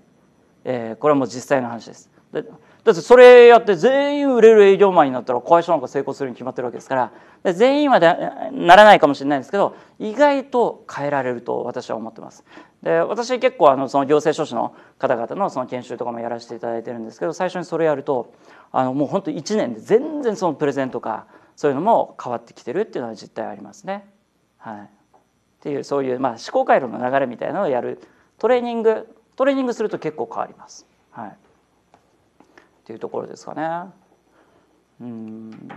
えー、これはもう実際の話ですだってそれやって全員売れる営業マンになったら会社なんか成功するに決まってるわけですから全員はならないかもしれないんですけど意外と変えられると私は思ってます。で私結構あのその行政書士の方々のその研修とかもやらせていただいてるんですけど最初にそれやるとあのもう本当1年で全然そのプレゼントかそういうのも変わってきてるっていうのは実態ありますね。はい、っていうそういう、まあ、思考回路の流れみたいなのをやるトレーニングトレーニングすると結構変わります。はい、っていうところですかね。うん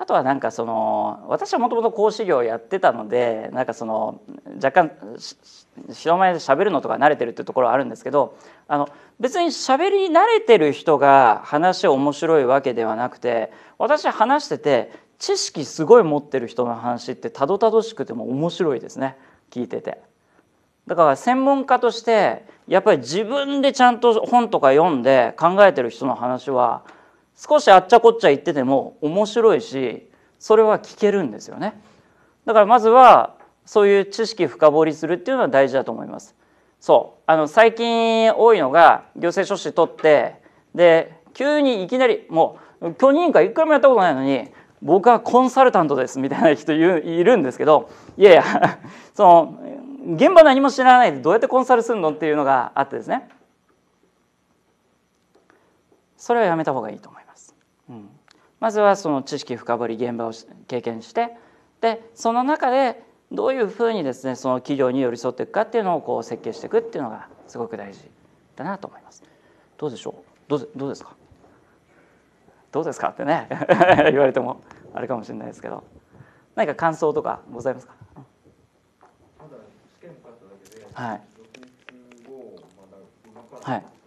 あとはなんかその私はもともと講師業やってたのでなんかその若干白前で喋るのとか慣れてるっていうところはあるんですけどあの別に喋り慣れてる人が話面白いわけではなくて私話してて知識すごい持ってる人の話ってたどたどしくても面白いですね聞いてて。だから専門家としてやっぱり自分でちゃんと本とか読んで考えてる人の話は少しあっちゃこっちゃ言ってても面白いしそれは聞けるんですよねだからまずはそういう知識深掘りするっていうのは大事だと思いますそうあの最近多いのが行政書士取ってで急にいきなりもう許認可一回もやったことないのに僕はコンサルタントですみたいな人いるんですけどいやいや その現場何も知らないでどうやってコンサルするのっていうのがあってですねそれはやめた方がいいとまずはその知識深掘り現場を経験してでその中でどういうふうにですねその企業に寄り添っていくかっていうのをこう設計していくっていうのがすごく大事だなと思います。どうでしょうどうどうですかどうですかってね 言われてもあれかもしれないですけど何か感想とかございますか、はい、はい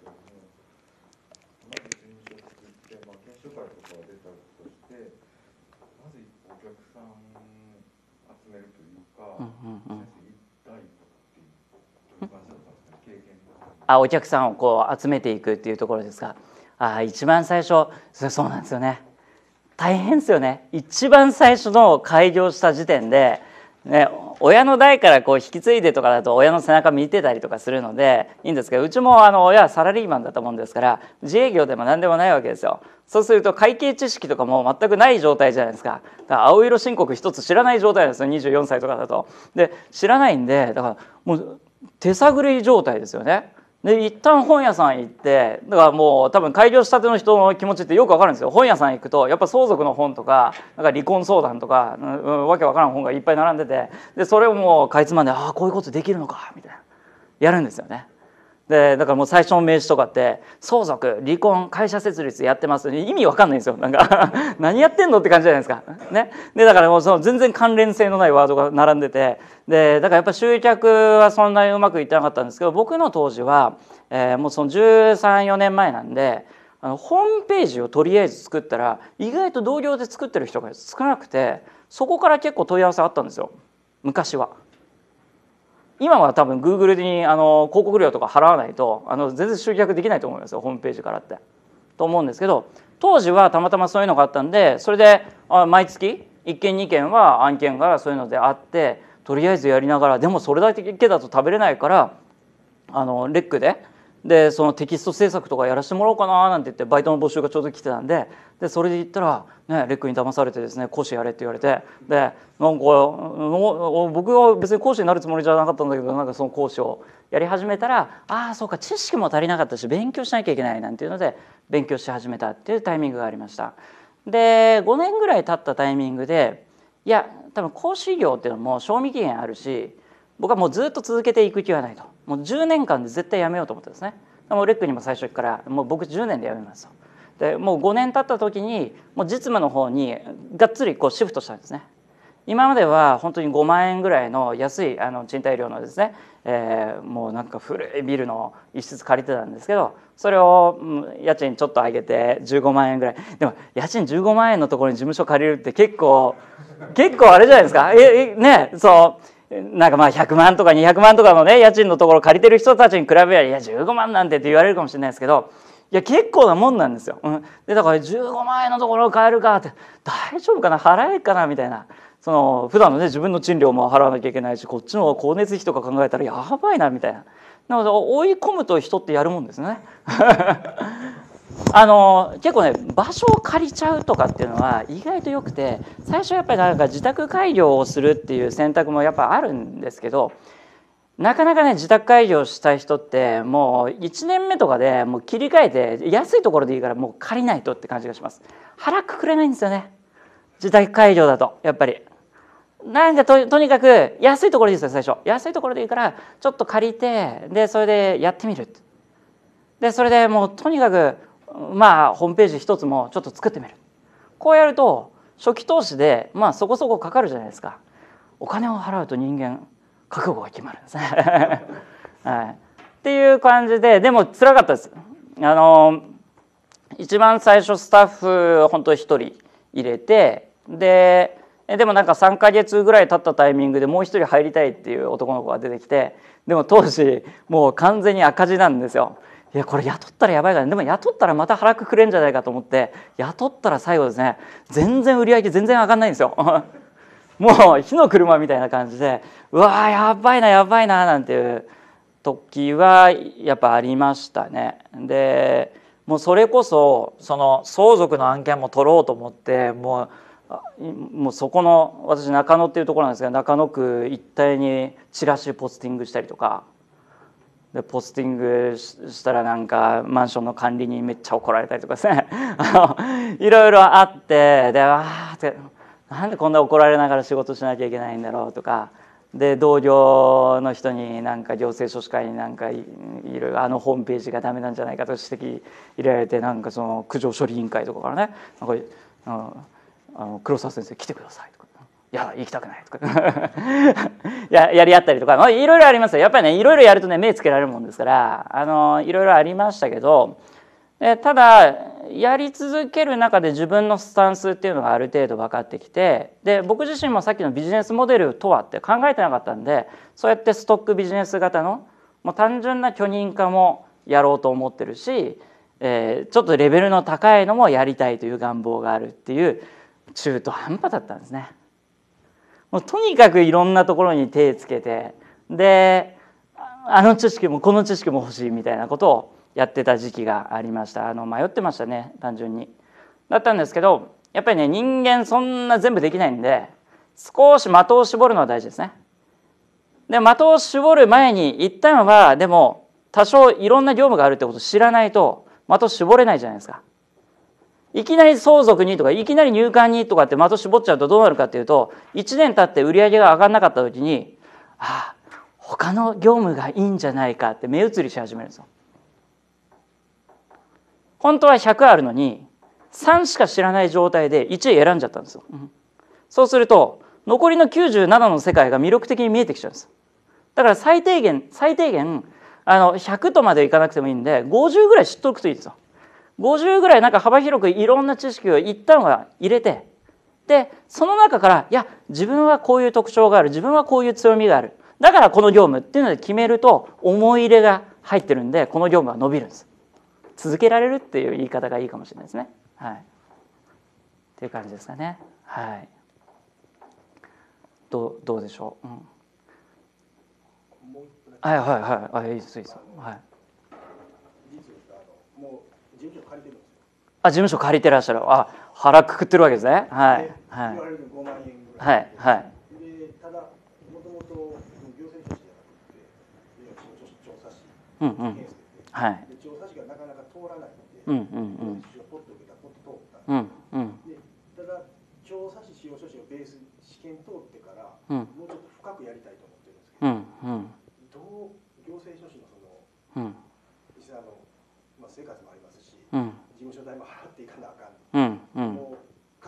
あお客さんをこう集めていくっていうところですがあ一番最初そうなんですよね大変ですよね一番最初の開業した時点で、ね、親の代からこう引き継いでとかだと親の背中見てたりとかするのでいいんですけどうちもあの親はサラリーマンだったもんですから自営業でも何でもないわけですよ。そうすると会計知識とかも全くない状態じゃないですかだから青色申告一つ知らない状態なんですよ24歳とかだと。で知らないんでだからもう手探り状態ですよね。で一旦本屋さん行ってだからもう多分開業したての人の気持ちってよくわかるんですよ本屋さん行くとやっぱ相続の本とかなんか離婚相談とか、うん、わけわからん本がいっぱい並んでてでそれをもうかいつまんでああこういうことできるのかみたいなやるんですよね。でだからもう最初の名刺とかって相続離婚会社設立やってます意味わかんないんですよなんか 何やってんのって感じじゃないですか。ね、でだからもうその全然関連性のないワードが並んでてでだからやっぱ集客はそんなにうまくいってなかったんですけど僕の当時は、えー、もうその134年前なんで。あのホームページをとりあえず作ったら意外と同僚で作ってる人が少なくてそこから結構問い合わせあったんですよ昔は。今は多分 Google にあの広告料とか払わないとあの全然集客できないと思いますよホームページからって。と思うんですけど当時はたまたまそういうのがあったんでそれで毎月1件2件は案件がそういうのであってとりあえずやりながらでもそれだけだと食べれないからあのレックででそのテキスト制作とかやらしてもらおうかななんて言ってバイトの募集がちょうど来てたんででそれで言ったら、ね、レックに騙されてですね講師やれって言われてでなんか僕は別に講師になるつもりじゃなかったんだけどなんかその講師をやり始めたらああそうか知識も足りなかったし勉強しなきゃいけないなんていうので勉強し始めたっていうタイミングがありました。で5年ぐらい経ったタイミングでいや多分講師業っていうのも賞味期限あるし僕はもうずっと続けていく気はないと。もう10年間で絶対やめようと思ってですねでもうレックにも最初からもう僕10年でやめますと。でもう5年経った時にもう実務の方にがっつりこうシフトしたんですね。今までは本当に5万円ぐらいの安いあの賃貸料のですね、えー、もうなんか古いビルの一室借りてたんですけどそれを家賃ちょっと上げて15万円ぐらいでも家賃15万円のところに事務所借りるって結構結構あれじゃないですかええねそうなんかまあ100万とか200万とかのね家賃のところ借りてる人たちに比べりゃいや15万なんてって言われるかもしれないですけどいや結構なもんなんですよ。うん、でだから15万円のところを買えるかって大丈夫かな払えるかなみたいなその普段のね自分の賃料も払わなきゃいけないしこっちの光熱費とか考えたらやばいなみたいな。なので追い込むと人ってやるもんですね。あの結構ね場所を借りちゃうとかっていうのは意外とよくて最初やっぱりなんか自宅改良をするっていう選択もやっぱあるんですけどなかなかね自宅改良したい人ってもう1年目とかでもう切り替えて安いところでいいからもう借りないとって感じがします腹くくれないんですよね自宅改良だとやっぱりなんかとにかく安いところでいいですよ最初安いところでいいからちょっと借りてでそれでやってみるでそれでもうとにかくまあホームページ一つもちょっと作ってみるこうやると初期投資でまあそこそこかかるじゃないですかお金を払うと人間覚悟が決まるんですね、はい、っていう感じででもつらかったですあの一番最初スタッフ本当一人入れてででもなんか3か月ぐらい経ったタイミングでもう一人入りたいっていう男の子が出てきてでも当時もう完全に赤字なんですよいやこれ雇ったらやばいから、でも雇ったらまた腹くくれんじゃないかと思って雇ったら最後ですね全然売り上げ全然上がんないんですよ もう火の車みたいな感じでうわやばいなやばいななんていう時はやっぱありましたね。でもうそれこそその相続の案件も取ろうと思ってもうもうそこの私中野っていうところなんですけど中野区一帯にチラシポスティングしたりとかでポスティングしたらなんかマンションの管理人めっちゃ怒られたりとかですねいろいろあってでわってなんでこんな怒られながら仕事しなきゃいけないんだろうとかで同業の人になんか行政書士会になんかいろいろあのホームページがダメなんじゃないかと指摘入れられてなんかその苦情処理委員会とかからねなんか、あの黒沢先生来てくださいといや行きたくないとか ややり合ったりとか、まあ、いろいろありますやっぱりねいろいろやるとね目つけられるもんですからあのいろいろありましたけどでただやり続ける中で自分のスタンスっていうのがある程度分かってきてで僕自身もさっきのビジネスモデルとはって考えてなかったんでそうやってストックビジネス型のもう単純な許認化もやろうと思ってるし、えー、ちょっとレベルの高いのもやりたいという願望があるっていう中途半端だったんですね。もうとにかくいろんなところに手つけてであの知識もこの知識も欲しいみたいなことをやってた時期がありましたあの迷ってましたね単純に。だったんですけどやっぱりね人間そんな全部できないんで少し的を絞るのは大事ですね。で的を絞る前に一旦はでも多少いろんな業務があるってことを知らないと的絞れないじゃないですか。いきなり相続にとかいきなり入管にとかって的絞っちゃうとどうなるかっていうと1年経って売り上げが上がらなかった時にああ他の業務がいいんじゃないかって目移りし始めるんですよ。本当は100あるのに3しか知らない状態で1位選んじゃったんですよ。そうすると残りの97の世界が魅力的に見えてきちゃうんです。だから最低限最低限あの100とまでいかなくてもいいんで50ぐらい知っておくといいんですよ。50ぐらいなんか幅広くいろんな知識を一旦は入れてでその中からいや自分はこういう特徴がある自分はこういう強みがあるだからこの業務っていうので決めると思い入れが入ってるんでこの業務は伸びるんです続けられるっていう言い方がいいかもしれないですねはいっていう感じですかねはいどうどうでしょう、うん、はいはいはいあいいですいいですはい事務所借りてるんですよあ事務所借りてらっしゃるあ腹くくってるわけですねはいはいはいはいただもともと調査士うんうんはいで調査士がなかなか通らないのでうんうんうん取っておけたこと通ったうんうんでただ調査士使用書士をベース試験通ってから、うんもうちょっと深くやりたいと思ってるんですけど、うんうん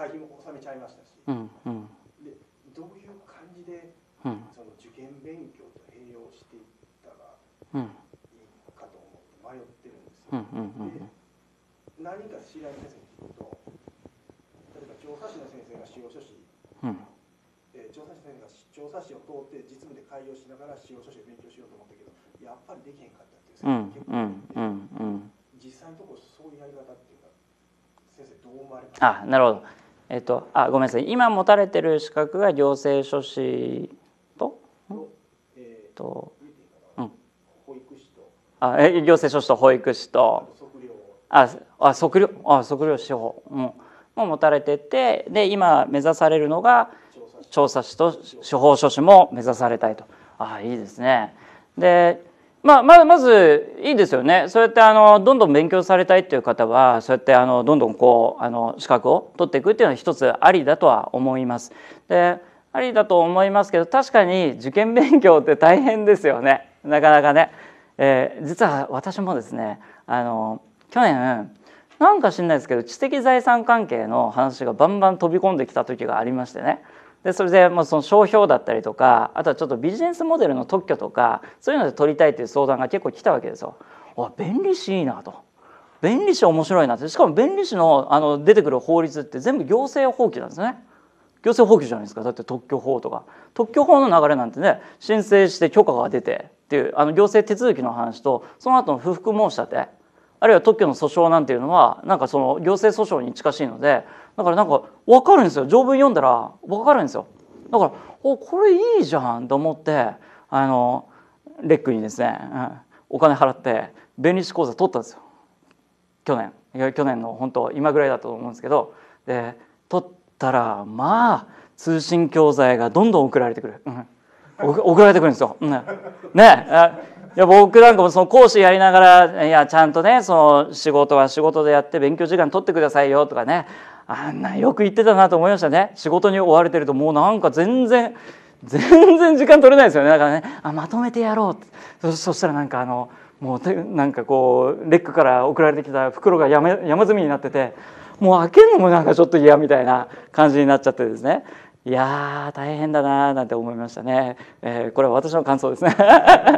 会費も納めちゃいましたし、うんうん、でどういう感じで、うん、その受験勉強と併用していったらいいかと思って迷ってるんですよ。うんうんうん、で何か知らない先生に聞くと例えば調査士の先生が使用書士、うん、え調査士の先生が調査士を通って実務で開業しながら使用書士を勉強しようと思ったけどやっぱりできへんかったっていう先生が結構、うんうん、実際のところそういうやり方っていうか先生どう思われますかあなるほどえっと、あごめんなさい今持たれてる資格が行政書士と,、えー、とうん、あ行政書士と保育士とああ測量あ測量司法、うん、も持たれててで今目指されるのが調査士と司法書士も目指されたいとあいいですねでまあ、まずまずいいですよねそうやってあのどんどん勉強されたいっていう方はそうやってあのどんどんこうあの資格を取っていくっていうのは一つありだとは思います。でありだと思いますけど確かに受験勉強って大変ですよねなかなかね。えー、実は私もですねあの去年なんか知んないですけど知的財産関係の話がバンバン飛び込んできた時がありましてねでそれでもうその商標だったりとかあとはちょっとビジネスモデルの特許とかそういうので取りたいっていう相談が結構来たわけですよ。あ便利しいいなと便利し面白いなってしかも便利しのあの出てくる法律って全部行政法規なんですね。行政法規じゃないですかだって特許法とか特許法の流れなんてね申請して許可が出てっていうあの行政手続きの話とその後の不服申し立てあるいは特許の訴訟なんていうのはなんかその行政訴訟に近しいのでだからなんか分かるんですよ条文読んだら分かるんですよだからおこれいいじゃんと思ってあのレックにですね、うん、お金払って弁理士講座取ったんですよ去年去年の本当今ぐらいだと思うんですけどで取ったらまあ通信教材がどんどん送られてくる、うん、送られてくるんですよ。うん、ねいや僕なんかもその講師やりながらいやちゃんとねその仕事は仕事でやって勉強時間取ってくださいよとかねあんなよく言ってたなと思いましたね仕事に追われてるともうなんか全然 全然時間取れないですよねだからねあまとめてやろうそしたらなんかあのもうなんかこうレックから送られてきた袋が山山積みになっててもう開けるのもなんかちょっと嫌みたいな感じになっちゃってですねいや大変だなーなんて思いましたね、えー、これは私の感想ですね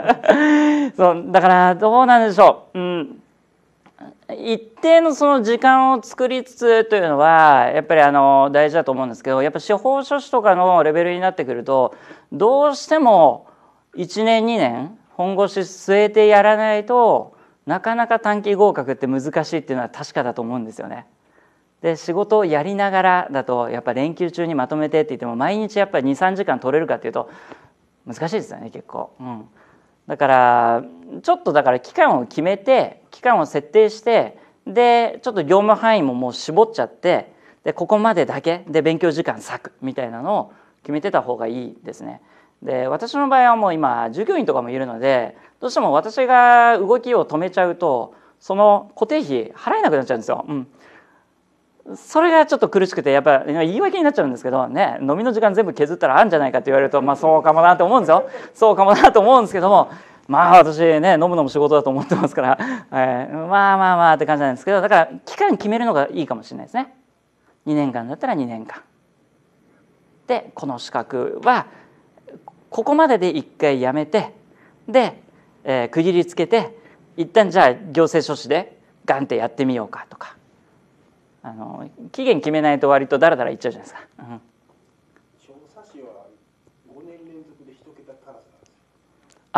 そうだからどうなんでしょう、うん一定のその時間を作りつつというのはやっぱりあの大事だと思うんですけどやっぱ司法書士とかのレベルになってくるとどうしても1年2年本腰据えてやらないとなかなか短期合格って難しいっていうのは確かだと思うんですよね。で仕事をやりながらだとやっぱ連休中にまとめてって言っても毎日やっぱり23時間取れるかっていうと難しいですよね結構。うんだからちょっとだから期間を決めて期間を設定してでちょっと業務範囲ももう絞っちゃってでここまでだけで勉強時間割くみたいなのを決めてた方がいいですね。で私の場合はもう今従業員とかもいるのでどうしても私が動きを止めちゃうとその固定費払えなくなっちゃうんですよ。うん、それがちょっと苦しくてやっぱ言い訳になっちゃうんですけどね飲みの時間全部削ったらあるんじゃないかって言われるとまあそうかもなと思うんですよそうかもなと思うんですけどもまあ私ね飲むのも仕事だと思ってますから、えー、まあまあまあって感じなんですけどだから期間決めるのがいいかもしれないですね2年間だったら2年間でこの資格はここまでで1回やめてで、えー、区切りつけて一旦じゃあ行政書士でガンってやってみようかとかあの期限決めないと割とだらだらいっちゃうじゃないですか。うん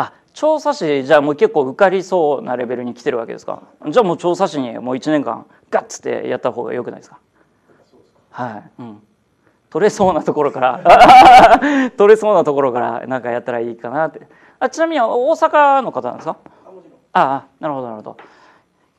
あ調査士じゃあもう結構受かりそうなレベルに来てるわけですかじゃあもう調査士にもう1年間ガッつってやった方がよくないですかはい、うん、取れそうなところから 取れそうなところからなんかやったらいいかなってあちなみに大阪の方なんですかああなるほどなるほど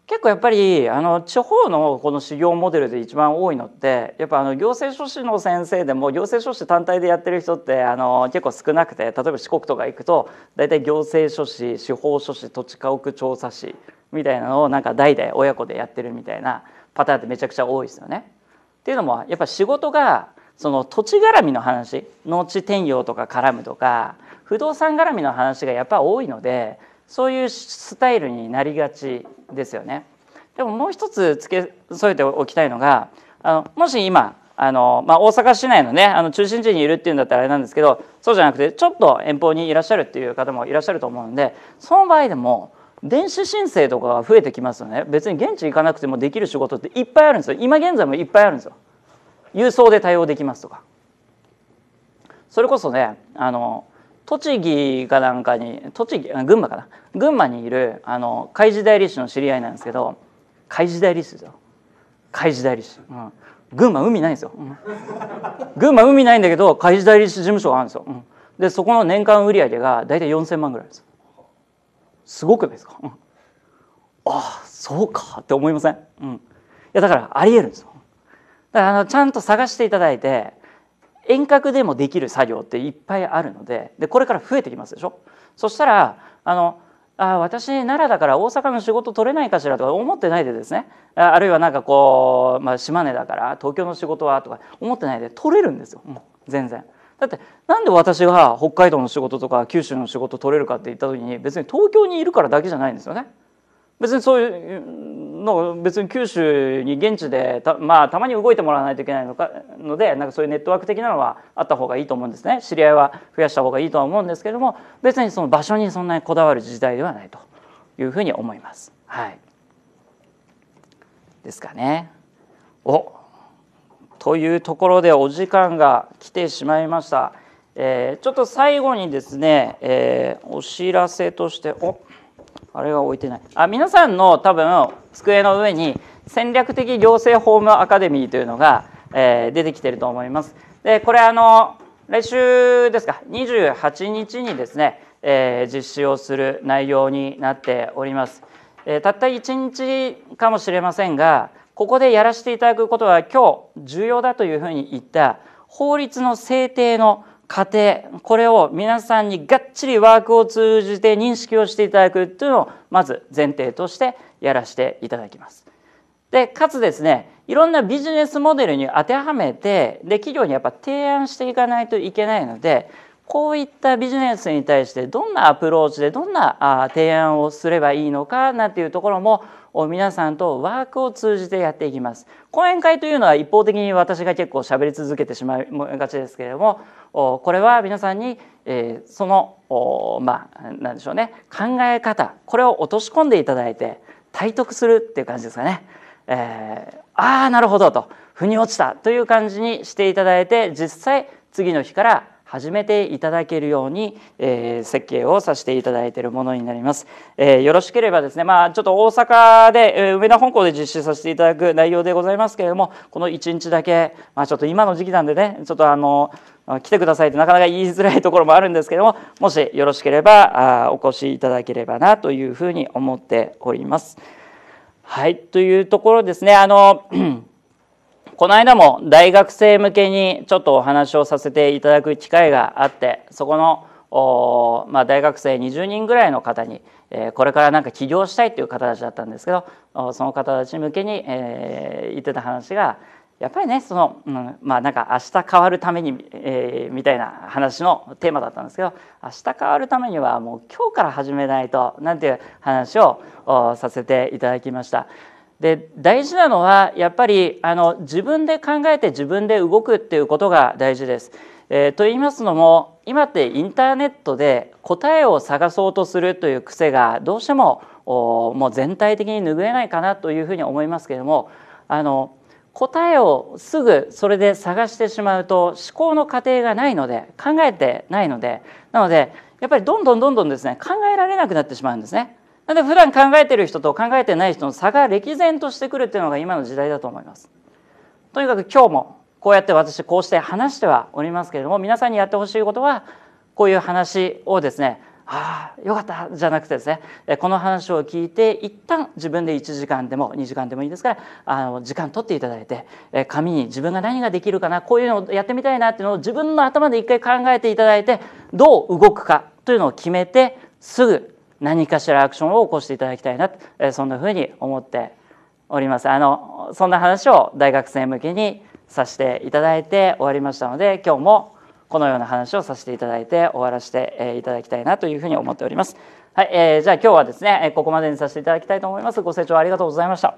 結構やっぱりあの地方のこの修行モデルで一番多いのってやっぱあの行政書士の先生でも行政書士単体でやってる人ってあの結構少なくて例えば四国とか行くと大体行政書士司法書士土地家屋調査士みたいなのをなんか代々親子でやってるみたいなパターンってめちゃくちゃ多いですよね。っていうのもやっぱ仕事がその土地絡みの話農地転用とか絡むとか不動産絡みの話がやっぱ多いのでそういうスタイルになりがちですよね。でももう一つ付け添えておきたいのがあのもし今あの、まあ、大阪市内のねあの中心地にいるっていうんだったらあれなんですけどそうじゃなくてちょっと遠方にいらっしゃるっていう方もいらっしゃると思うんでその場合でも電子申請とかが増えてきますよね別に現地行かなくてもできる仕事っていっぱいあるんですよ今現在もいっぱいあるんですよ郵送で対応できますとかそれこそねあの栃木かなんかに栃木群馬かな群馬にいるあの海事代理士の知り合いなんですけど海事代理士ですよ海事代理士、うん、群馬海ないんですよ、うん、群馬海ないんだけど海事代理士事務所があるんですよ、うん、でそこの年間売上が大体4000万ぐらいですすごくないですか、うん、ああそうかって思いません、うん、いやだからありえるんですよだからあのちゃんと探していただいて遠隔でもできる作業っていっぱいあるのででこれから増えてきますでしょそしたらあのあ私奈良だから大阪の仕事取れないかしらとか思ってないでですねあるいはなんかこう、まあ、島根だから東京の仕事はとか思ってないで取れるんですよ、う全然。だってなんで私が北海道の仕事とか九州の仕事取れるかって言った時に別に東京にいるからだけじゃないんですよね。別にそういうの別に九州に現地でた,、まあ、たまに動いてもらわないといけないのかのでなんかそういうネットワーク的なのはあった方がいいと思うんですね知り合いは増やした方がいいとは思うんですけれども別にその場所にそんなにこだわる時代ではないというふうに思います。はい、ですかね。おというところでお時間が来てしまいました。えー、ちょっと最後にですね、えー、お知らせとしておあれは置いてないあ皆さんの多分机の上に戦略的行政法務アカデミーというのが、えー、出てきてると思いますでこれあの来週ですか28日にですね、えー、実施をする内容になっております、えー、たった1日かもしれませんがここでやらせていただくことは今日重要だというふうに言った法律の制定の家庭これを皆さんにがっちりワークを通じて認識をしていただくというのをまず前提としてやらせていただきます。でかつですねいろんなビジネスモデルに当てはめてで企業にやっぱ提案していかないといけないのでこういったビジネスに対してどんなアプローチでどんな提案をすればいいのかなんていうところもを皆さんとワークを通じてやっていきます講演会というのは一方的に私が結構喋り続けてしまいがちですけれどもこれは皆さんに、えそのまあ何でしょうね考え方これを落とし込んでいただいて体得するっていう感じですかね。えー、ああなるほどと腑に落ちたという感じにしていただいて実際次の日から始めていただけるように、えー、設計をさせていただいているものになります、えー、よろしければですねまあちょっと大阪で、えー、梅田本校で実施させていただく内容でございますけれどもこの1日だけまあちょっと今の時期なんでねちょっとあの来てくださいってなかなか言いづらいところもあるんですけどももしよろしければあお越しいただければなというふうに思っております。はいというところですねあのこの間も大学生向けにちょっとお話をさせていただく機会があってそこのおまあ、大学生20人ぐらいの方に、えー、これからなんか起業したいっていう方たちだったんですけどその方たち向けに、えー、言ってた話がやっぱりねその、うん、まあなんか明日変わるために、えー、みたいな話のテーマだったんですけど明日変わるためにはもう今日から始めないとなんていう話をさせていただきました。で大事なのはやっぱりあの自分で考えて自分で動くっていうことが大事です。えー、と言いますのも今ってインターネットで答えを探そうとするという癖がどうしてももう全体的に拭えないかなというふうに思いますけれどもあの答えをすぐそれで探してしまうと思考の過程がないので考えてないのでなのでやっぱりどんどんどんどんですね考えられなくなってしまうんですね。なので普段考えてる人と考えてない人の差が歴然としてくるっていうのが今の時代だと思います。とにかく今日もこうやって私こうして話してはおりますけれども皆さんにやってほしいことはこういう話をですねああよかったじゃなくてですねこの話を聞いて一旦自分で1時間でも2時間でもいいですからあの時間取っていただいて紙に自分が何ができるかなこういうのをやってみたいなっていうのを自分の頭で一回考えていただいてどう動くかというのを決めてすぐ何かしらアクションを起こしていただきたいなそんなふうに思っておりますあのそんな話を大学生向けにさせていただいて終わりましたので今日もこのような話をさせていただいて終わらせていただきたいなというふうに思っております。はい、えー、じゃあ今日はですねここまでにさせていただきたいと思います。ご清聴ありがとうございました。